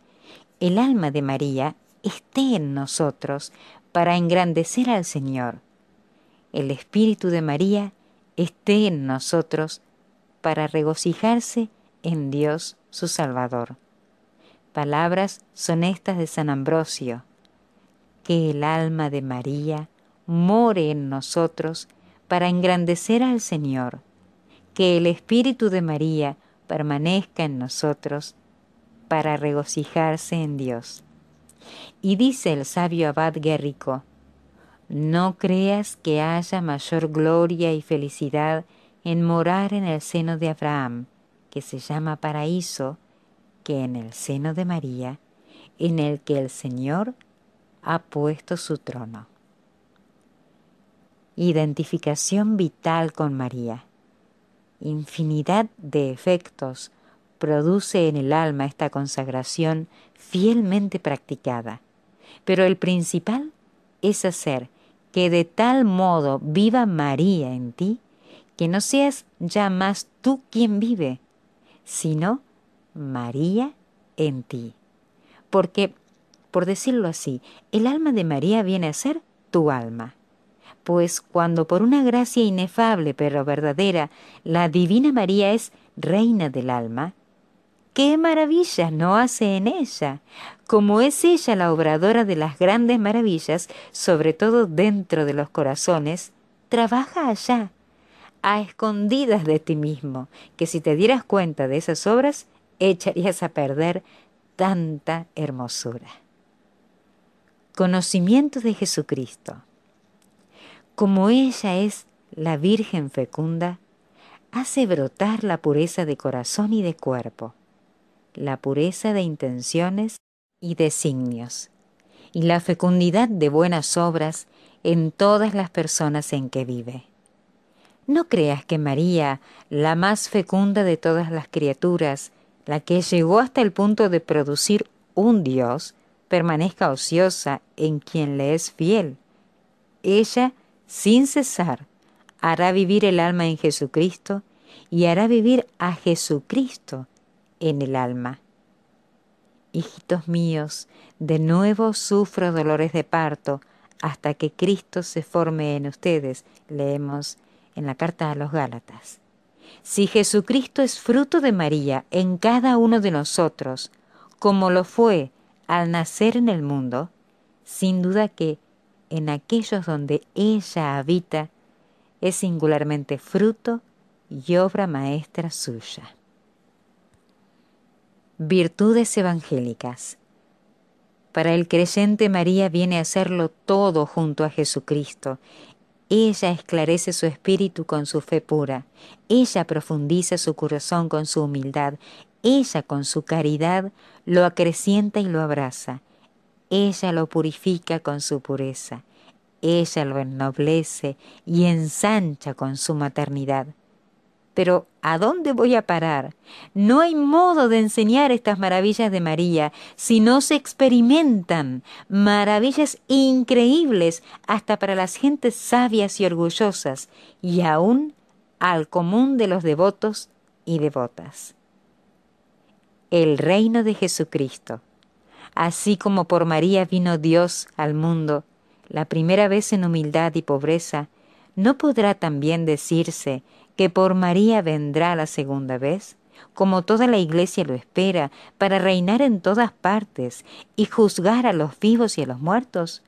el alma de María esté en nosotros para engrandecer al Señor. El Espíritu de María esté en nosotros para regocijarse en Dios su Salvador. Palabras son estas de San Ambrosio. Que el alma de María more en nosotros para engrandecer al Señor. Que el Espíritu de María permanezca en nosotros para regocijarse en Dios. Y dice el sabio abad Guerrico, no creas que haya mayor gloria y felicidad en morar en el seno de Abraham, que se llama paraíso, que en el seno de María, en el que el Señor ha puesto su trono. Identificación vital con María infinidad de efectos produce en el alma esta consagración fielmente practicada. Pero el principal es hacer que de tal modo viva María en ti, que no seas ya más tú quien vive, sino María en ti. Porque, por decirlo así, el alma de María viene a ser tu alma pues cuando por una gracia inefable pero verdadera la Divina María es reina del alma, ¿qué maravillas no hace en ella? Como es ella la obradora de las grandes maravillas, sobre todo dentro de los corazones, trabaja allá, a escondidas de ti mismo, que si te dieras cuenta de esas obras, echarías a perder tanta hermosura. Conocimiento de Jesucristo como ella es la Virgen fecunda, hace brotar la pureza de corazón y de cuerpo, la pureza de intenciones y designios, y la fecundidad de buenas obras en todas las personas en que vive. No creas que María, la más fecunda de todas las criaturas, la que llegó hasta el punto de producir un Dios, permanezca ociosa en quien le es fiel. Ella sin cesar, hará vivir el alma en Jesucristo y hará vivir a Jesucristo en el alma. Hijitos míos, de nuevo sufro dolores de parto hasta que Cristo se forme en ustedes, leemos en la carta a los Gálatas. Si Jesucristo es fruto de María en cada uno de nosotros, como lo fue al nacer en el mundo, sin duda que en aquellos donde ella habita es singularmente fruto y obra maestra suya. Virtudes evangélicas. Para el creyente María viene a hacerlo todo junto a Jesucristo. Ella esclarece su espíritu con su fe pura. Ella profundiza su corazón con su humildad. Ella con su caridad lo acrecienta y lo abraza. Ella lo purifica con su pureza, ella lo ennoblece y ensancha con su maternidad. Pero ¿a dónde voy a parar? No hay modo de enseñar estas maravillas de María si no se experimentan maravillas increíbles hasta para las gentes sabias y orgullosas y aún al común de los devotos y devotas. El reino de Jesucristo. Así como por María vino Dios al mundo, la primera vez en humildad y pobreza, ¿no podrá también decirse que por María vendrá la segunda vez? como toda la iglesia lo espera, para reinar en todas partes y juzgar a los vivos y a los muertos?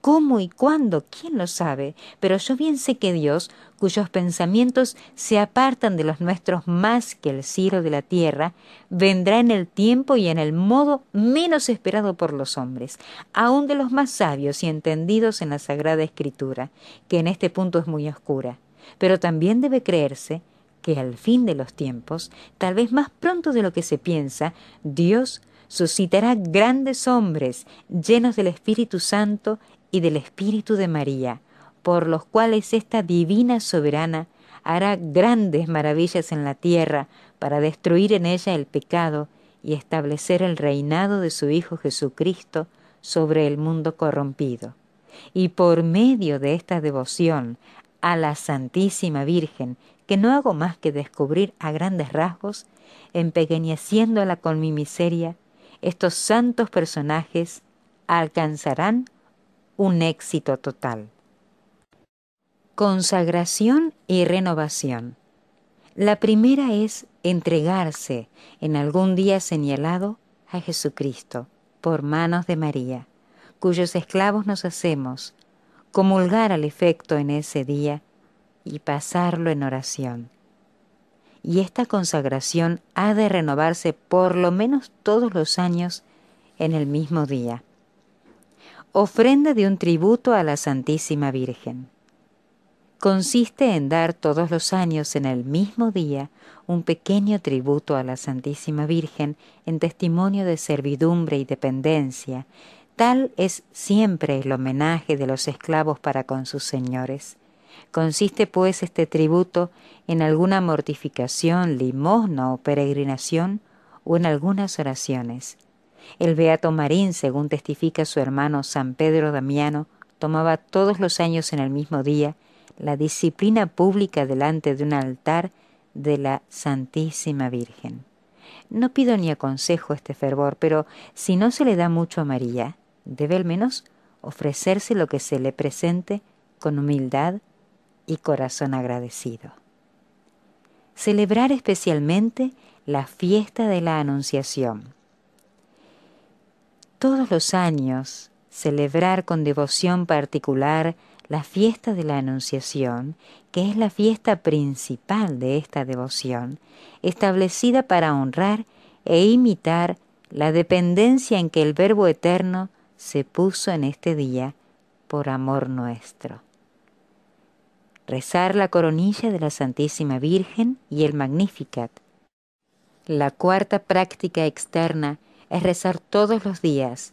¿Cómo y cuándo? ¿Quién lo sabe? Pero yo bien sé que Dios cuyos pensamientos se apartan de los nuestros más que el cielo de la tierra, vendrá en el tiempo y en el modo menos esperado por los hombres, aun de los más sabios y entendidos en la Sagrada Escritura, que en este punto es muy oscura. Pero también debe creerse que al fin de los tiempos, tal vez más pronto de lo que se piensa, Dios suscitará grandes hombres llenos del Espíritu Santo y del Espíritu de María, por los cuales esta divina soberana hará grandes maravillas en la tierra para destruir en ella el pecado y establecer el reinado de su Hijo Jesucristo sobre el mundo corrompido. Y por medio de esta devoción a la Santísima Virgen, que no hago más que descubrir a grandes rasgos, empequeñeciéndola con mi miseria, estos santos personajes alcanzarán un éxito total. Consagración y renovación. La primera es entregarse en algún día señalado a Jesucristo por manos de María, cuyos esclavos nos hacemos, comulgar al efecto en ese día y pasarlo en oración. Y esta consagración ha de renovarse por lo menos todos los años en el mismo día. Ofrenda de un tributo a la Santísima Virgen consiste en dar todos los años en el mismo día un pequeño tributo a la Santísima Virgen en testimonio de servidumbre y dependencia. Tal es siempre el homenaje de los esclavos para con sus señores. Consiste pues este tributo en alguna mortificación, limosna o peregrinación o en algunas oraciones. El Beato Marín, según testifica su hermano San Pedro Damiano, tomaba todos los años en el mismo día la disciplina pública delante de un altar de la Santísima Virgen. No pido ni aconsejo este fervor, pero si no se le da mucho a María, debe al menos ofrecerse lo que se le presente con humildad y corazón agradecido. Celebrar especialmente la fiesta de la Anunciación. Todos los años, celebrar con devoción particular la fiesta de la Anunciación, que es la fiesta principal de esta devoción, establecida para honrar e imitar la dependencia en que el Verbo Eterno se puso en este día por amor nuestro. Rezar la coronilla de la Santísima Virgen y el Magnificat. La cuarta práctica externa es rezar todos los días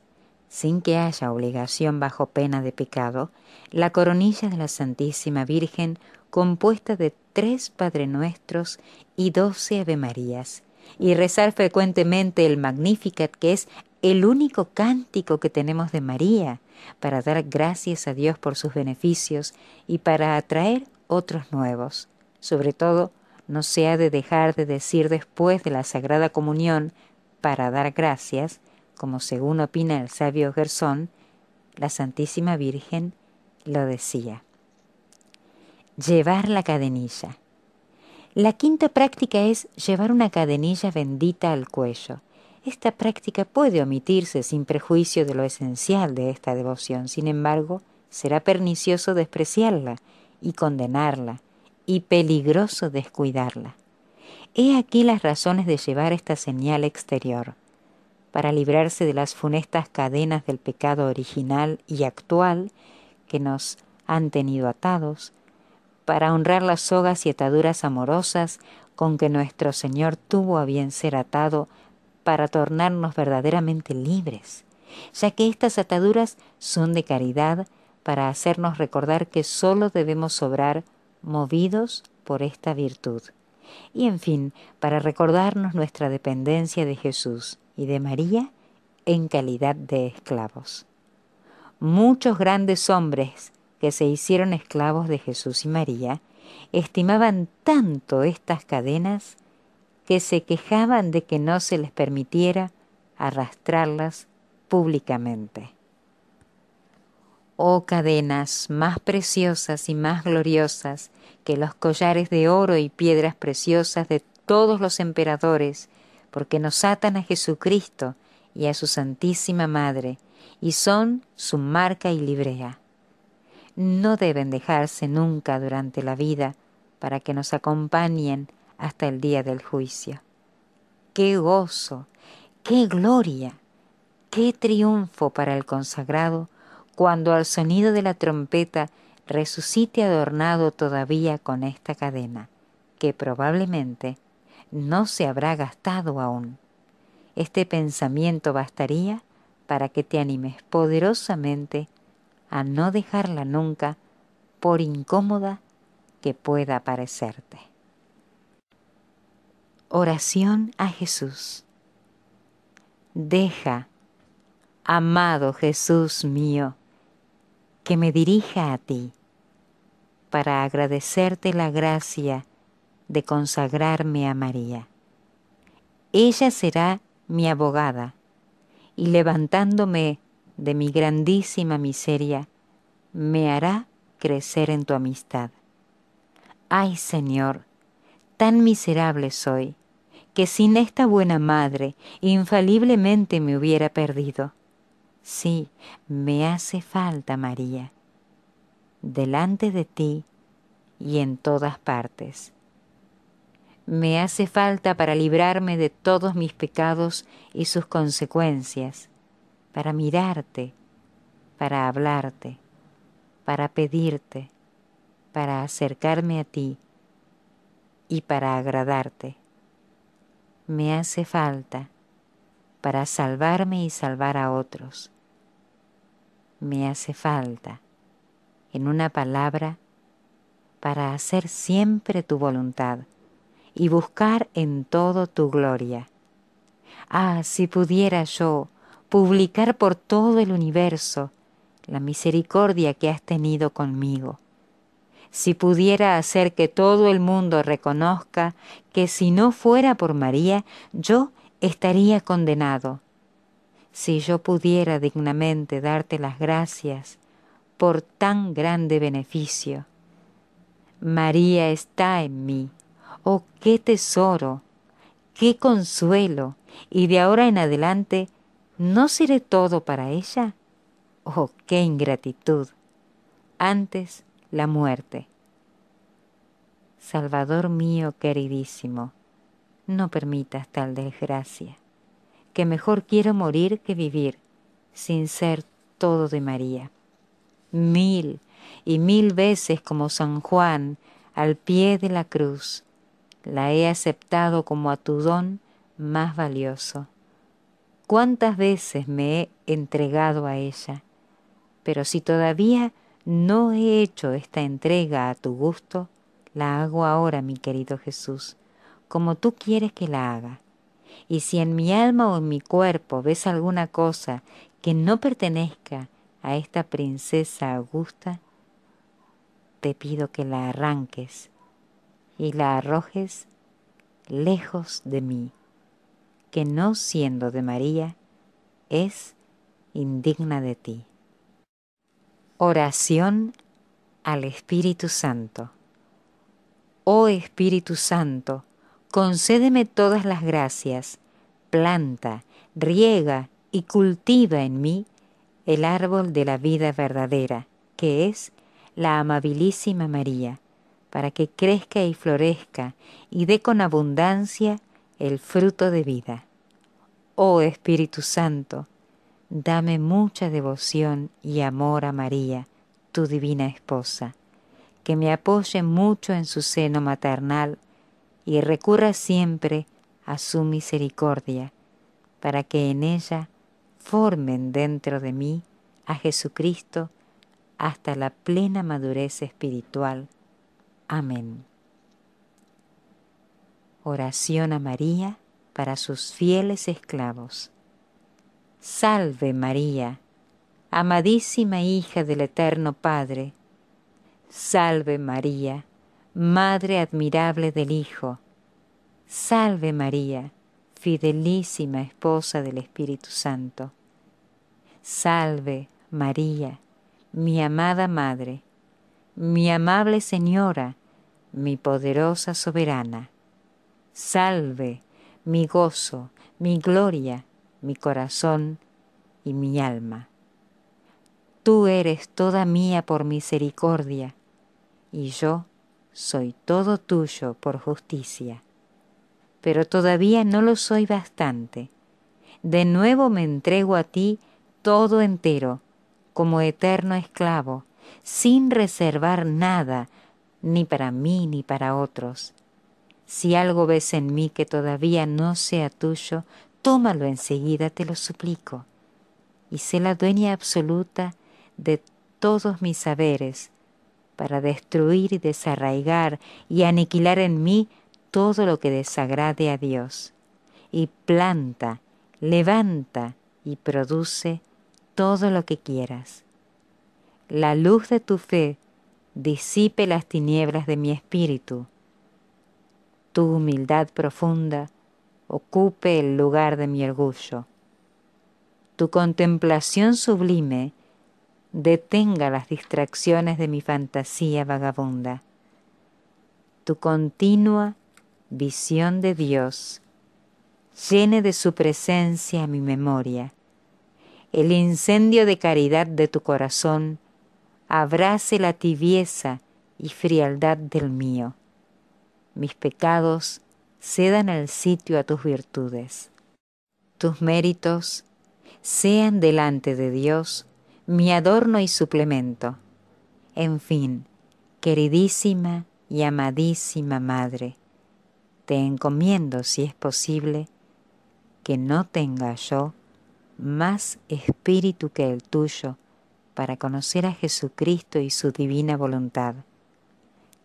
sin que haya obligación bajo pena de pecado, la coronilla de la Santísima Virgen compuesta de tres Padre Nuestros y doce Ave Marías, y rezar frecuentemente el Magnificat, que es el único cántico que tenemos de María, para dar gracias a Dios por sus beneficios y para atraer otros nuevos. Sobre todo, no se ha de dejar de decir después de la Sagrada Comunión, para dar gracias, como según opina el sabio Gersón, la Santísima Virgen lo decía. Llevar la cadenilla. La quinta práctica es llevar una cadenilla bendita al cuello. Esta práctica puede omitirse sin prejuicio de lo esencial de esta devoción, sin embargo, será pernicioso despreciarla y condenarla, y peligroso descuidarla. He aquí las razones de llevar esta señal exterior para librarse de las funestas cadenas del pecado original y actual que nos han tenido atados, para honrar las sogas y ataduras amorosas con que nuestro Señor tuvo a bien ser atado para tornarnos verdaderamente libres, ya que estas ataduras son de caridad para hacernos recordar que sólo debemos obrar movidos por esta virtud. Y en fin, para recordarnos nuestra dependencia de Jesús, y de María en calidad de esclavos. Muchos grandes hombres que se hicieron esclavos de Jesús y María estimaban tanto estas cadenas que se quejaban de que no se les permitiera arrastrarlas públicamente. Oh cadenas más preciosas y más gloriosas que los collares de oro y piedras preciosas de todos los emperadores porque nos atan a Jesucristo y a su Santísima Madre, y son su marca y librea. No deben dejarse nunca durante la vida para que nos acompañen hasta el día del juicio. ¡Qué gozo! ¡Qué gloria! ¡Qué triunfo para el consagrado cuando al sonido de la trompeta resucite adornado todavía con esta cadena, que probablemente no se habrá gastado aún. Este pensamiento bastaría para que te animes poderosamente a no dejarla nunca, por incómoda que pueda parecerte. Oración a Jesús. Deja, amado Jesús mío, que me dirija a ti para agradecerte la gracia de consagrarme a María. Ella será mi abogada y levantándome de mi grandísima miseria, me hará crecer en tu amistad. Ay Señor, tan miserable soy, que sin esta buena madre infaliblemente me hubiera perdido. Sí, me hace falta María, delante de ti y en todas partes me hace falta para librarme de todos mis pecados y sus consecuencias, para mirarte, para hablarte, para pedirte, para acercarme a ti y para agradarte. Me hace falta para salvarme y salvar a otros. Me hace falta, en una palabra, para hacer siempre tu voluntad y buscar en todo tu gloria. Ah, si pudiera yo publicar por todo el universo la misericordia que has tenido conmigo. Si pudiera hacer que todo el mundo reconozca que si no fuera por María, yo estaría condenado. Si yo pudiera dignamente darte las gracias por tan grande beneficio. María está en mí. Oh, qué tesoro, qué consuelo. Y de ahora en adelante, ¿no seré todo para ella? Oh, qué ingratitud. Antes la muerte. Salvador mío queridísimo, no permitas tal desgracia, que mejor quiero morir que vivir, sin ser todo de María. Mil y mil veces como San Juan, al pie de la cruz, la he aceptado como a tu don más valioso. ¿Cuántas veces me he entregado a ella? Pero si todavía no he hecho esta entrega a tu gusto, la hago ahora, mi querido Jesús, como tú quieres que la haga. Y si en mi alma o en mi cuerpo ves alguna cosa que no pertenezca a esta princesa augusta, te pido que la arranques y la arrojes lejos de mí, que no siendo de María, es indigna de ti. Oración al Espíritu Santo. Oh Espíritu Santo, concédeme todas las gracias, planta, riega y cultiva en mí el árbol de la vida verdadera, que es la amabilísima María para que crezca y florezca y dé con abundancia el fruto de vida. Oh Espíritu Santo, dame mucha devoción y amor a María, tu divina esposa, que me apoye mucho en su seno maternal y recurra siempre a su misericordia, para que en ella formen dentro de mí a Jesucristo hasta la plena madurez espiritual Amén. Oración a María para sus fieles esclavos. Salve María, amadísima hija del Eterno Padre. Salve María, Madre admirable del Hijo. Salve María, fidelísima esposa del Espíritu Santo. Salve María, mi amada Madre, mi amable Señora, mi poderosa soberana. Salve mi gozo, mi gloria, mi corazón y mi alma. Tú eres toda mía por misericordia, y yo soy todo tuyo por justicia. Pero todavía no lo soy bastante. De nuevo me entrego a ti todo entero, como eterno esclavo, sin reservar nada ni para mí ni para otros. Si algo ves en mí que todavía no sea tuyo, tómalo enseguida, te lo suplico, y sé la dueña absoluta de todos mis saberes, para destruir y desarraigar y aniquilar en mí todo lo que desagrade a Dios, y planta, levanta y produce todo lo que quieras. La luz de tu fe disipe las tinieblas de mi espíritu. Tu humildad profunda ocupe el lugar de mi orgullo. Tu contemplación sublime detenga las distracciones de mi fantasía vagabunda. Tu continua visión de Dios llene de su presencia mi memoria. El incendio de caridad de tu corazón abrace la tibieza y frialdad del mío. Mis pecados cedan el sitio a tus virtudes. Tus méritos sean delante de Dios mi adorno y suplemento. En fin, queridísima y amadísima Madre, te encomiendo, si es posible, que no tenga yo más espíritu que el tuyo para conocer a Jesucristo y su divina voluntad.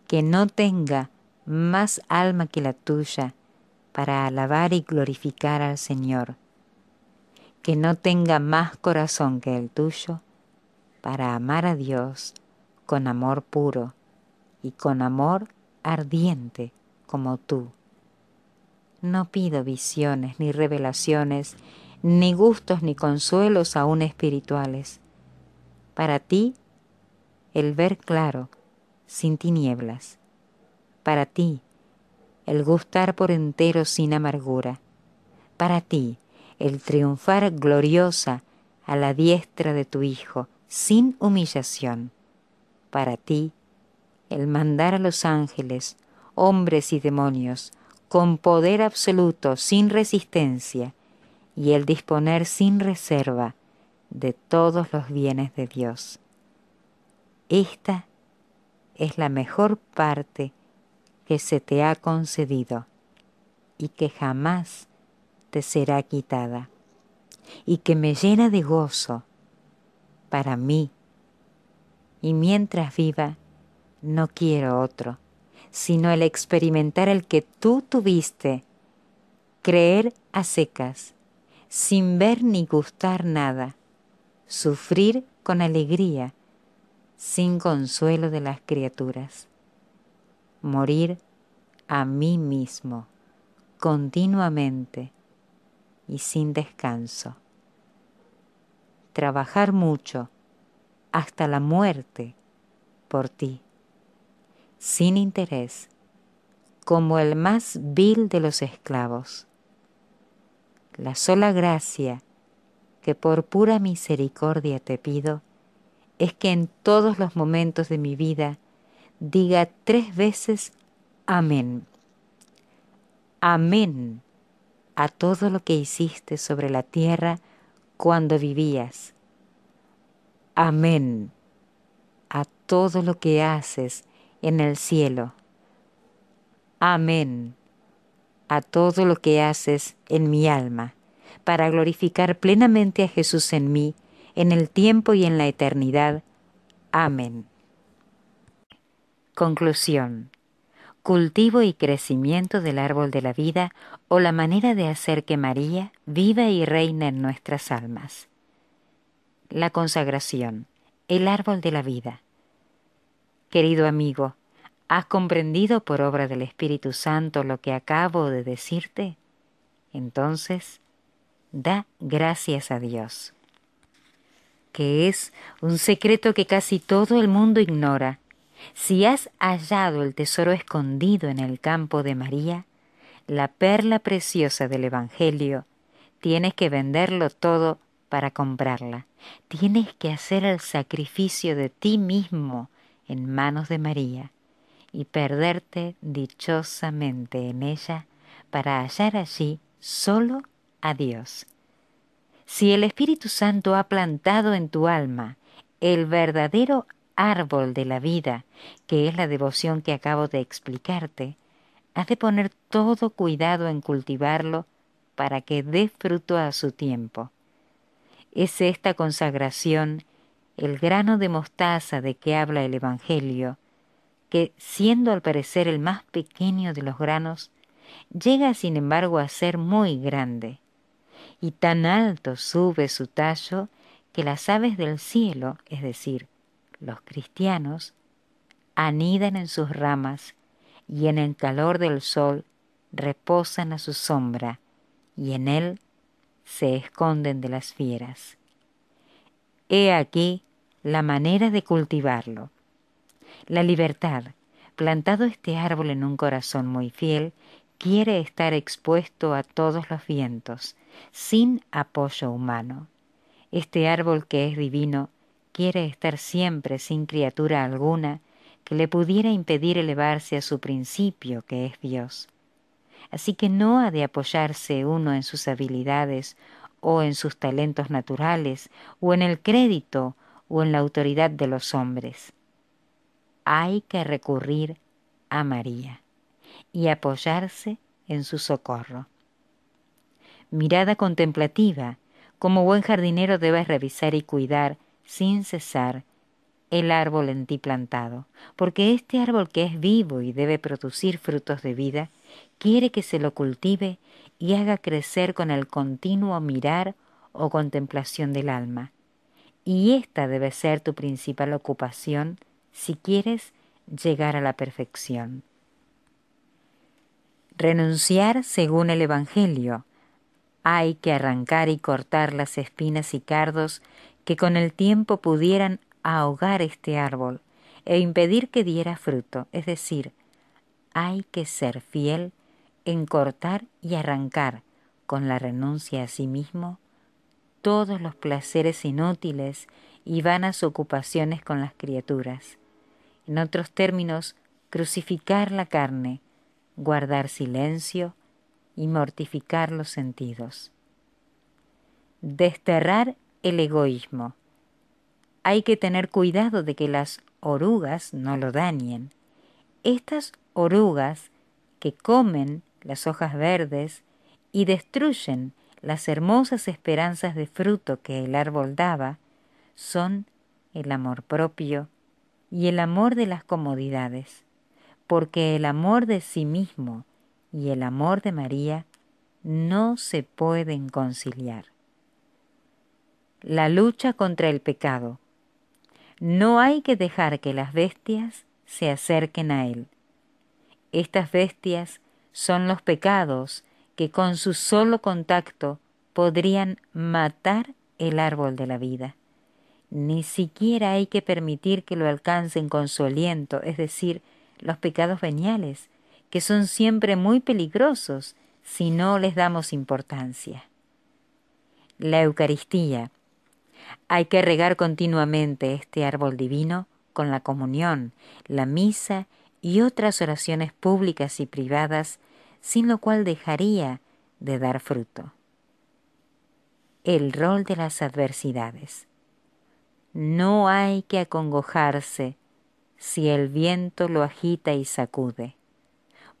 Que no tenga más alma que la tuya para alabar y glorificar al Señor. Que no tenga más corazón que el tuyo para amar a Dios con amor puro y con amor ardiente como tú. No pido visiones ni revelaciones, ni gustos ni consuelos aún espirituales para ti, el ver claro, sin tinieblas. Para ti, el gustar por entero sin amargura. Para ti, el triunfar gloriosa a la diestra de tu Hijo, sin humillación. Para ti, el mandar a los ángeles, hombres y demonios, con poder absoluto, sin resistencia, y el disponer sin reserva de todos los bienes de Dios. Esta es la mejor parte que se te ha concedido y que jamás te será quitada y que me llena de gozo para mí. Y mientras viva, no quiero otro, sino el experimentar el que tú tuviste, creer a secas, sin ver ni gustar nada, sufrir con alegría, sin consuelo de las criaturas, morir a mí mismo continuamente y sin descanso, trabajar mucho hasta la muerte por ti, sin interés, como el más vil de los esclavos. La sola gracia por pura misericordia te pido es que en todos los momentos de mi vida diga tres veces amén. Amén a todo lo que hiciste sobre la tierra cuando vivías. Amén a todo lo que haces en el cielo. Amén a todo lo que haces en mi alma para glorificar plenamente a Jesús en mí, en el tiempo y en la eternidad. Amén. Conclusión. Cultivo y crecimiento del árbol de la vida o la manera de hacer que María viva y reina en nuestras almas. La consagración. El árbol de la vida. Querido amigo, ¿has comprendido por obra del Espíritu Santo lo que acabo de decirte? Entonces, da gracias a Dios, que es un secreto que casi todo el mundo ignora. Si has hallado el tesoro escondido en el campo de María, la perla preciosa del Evangelio, tienes que venderlo todo para comprarla. Tienes que hacer el sacrificio de ti mismo en manos de María y perderte dichosamente en ella para hallar allí solo Adiós. Si el Espíritu Santo ha plantado en tu alma el verdadero árbol de la vida, que es la devoción que acabo de explicarte, has de poner todo cuidado en cultivarlo para que dé fruto a su tiempo. Es esta consagración, el grano de mostaza de que habla el Evangelio, que, siendo al parecer el más pequeño de los granos, llega sin embargo a ser muy grande y tan alto sube su tallo que las aves del cielo, es decir, los cristianos, anidan en sus ramas y en el calor del sol reposan a su sombra y en él se esconden de las fieras. He aquí la manera de cultivarlo. La libertad, plantado este árbol en un corazón muy fiel, quiere estar expuesto a todos los vientos, sin apoyo humano. Este árbol que es divino quiere estar siempre sin criatura alguna que le pudiera impedir elevarse a su principio que es Dios. Así que no ha de apoyarse uno en sus habilidades o en sus talentos naturales o en el crédito o en la autoridad de los hombres. Hay que recurrir a María y apoyarse en su socorro. Mirada contemplativa, como buen jardinero debes revisar y cuidar sin cesar el árbol en ti plantado, porque este árbol que es vivo y debe producir frutos de vida, quiere que se lo cultive y haga crecer con el continuo mirar o contemplación del alma. Y esta debe ser tu principal ocupación si quieres llegar a la perfección renunciar según el Evangelio. Hay que arrancar y cortar las espinas y cardos que con el tiempo pudieran ahogar este árbol e impedir que diera fruto, es decir, hay que ser fiel en cortar y arrancar, con la renuncia a sí mismo, todos los placeres inútiles y vanas ocupaciones con las criaturas. En otros términos, crucificar la carne, guardar silencio y mortificar los sentidos. Desterrar el egoísmo. Hay que tener cuidado de que las orugas no lo dañen. Estas orugas que comen las hojas verdes y destruyen las hermosas esperanzas de fruto que el árbol daba son el amor propio y el amor de las comodidades porque el amor de sí mismo y el amor de María no se pueden conciliar. La lucha contra el pecado. No hay que dejar que las bestias se acerquen a él. Estas bestias son los pecados que con su solo contacto podrían matar el árbol de la vida. Ni siquiera hay que permitir que lo alcancen con su aliento, es decir, los pecados veniales, que son siempre muy peligrosos si no les damos importancia. La Eucaristía. Hay que regar continuamente este árbol divino con la comunión, la misa y otras oraciones públicas y privadas, sin lo cual dejaría de dar fruto. El rol de las adversidades. No hay que acongojarse si el viento lo agita y sacude,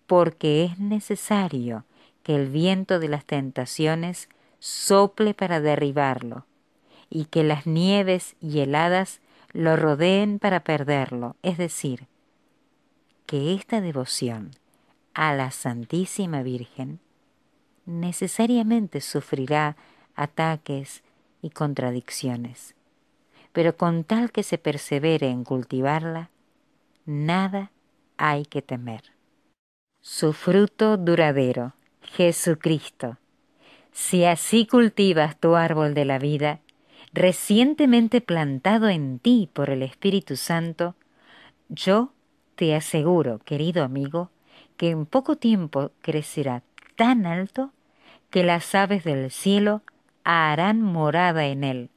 porque es necesario que el viento de las tentaciones sople para derribarlo, y que las nieves y heladas lo rodeen para perderlo, es decir, que esta devoción a la Santísima Virgen necesariamente sufrirá ataques y contradicciones, pero con tal que se persevere en cultivarla, nada hay que temer. Su fruto duradero, Jesucristo. Si así cultivas tu árbol de la vida, recientemente plantado en ti por el Espíritu Santo, yo te aseguro, querido amigo, que en poco tiempo crecerá tan alto que las aves del cielo harán morada en él,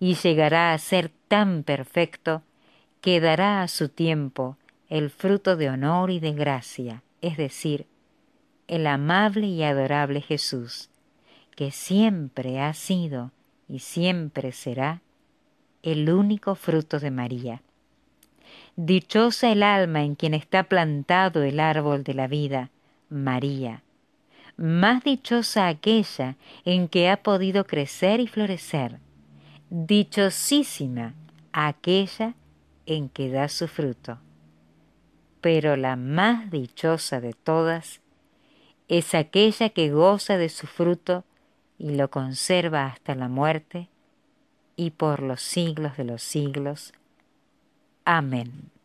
y llegará a ser tan perfecto que dará a su tiempo el fruto de honor y de gracia, es decir, el amable y adorable Jesús, que siempre ha sido y siempre será el único fruto de María. Dichosa el alma en quien está plantado el árbol de la vida, María. Más dichosa aquella en que ha podido crecer y florecer. Dichosísima aquella en que da su fruto. Pero la más dichosa de todas es aquella que goza de su fruto y lo conserva hasta la muerte y por los siglos de los siglos. Amén.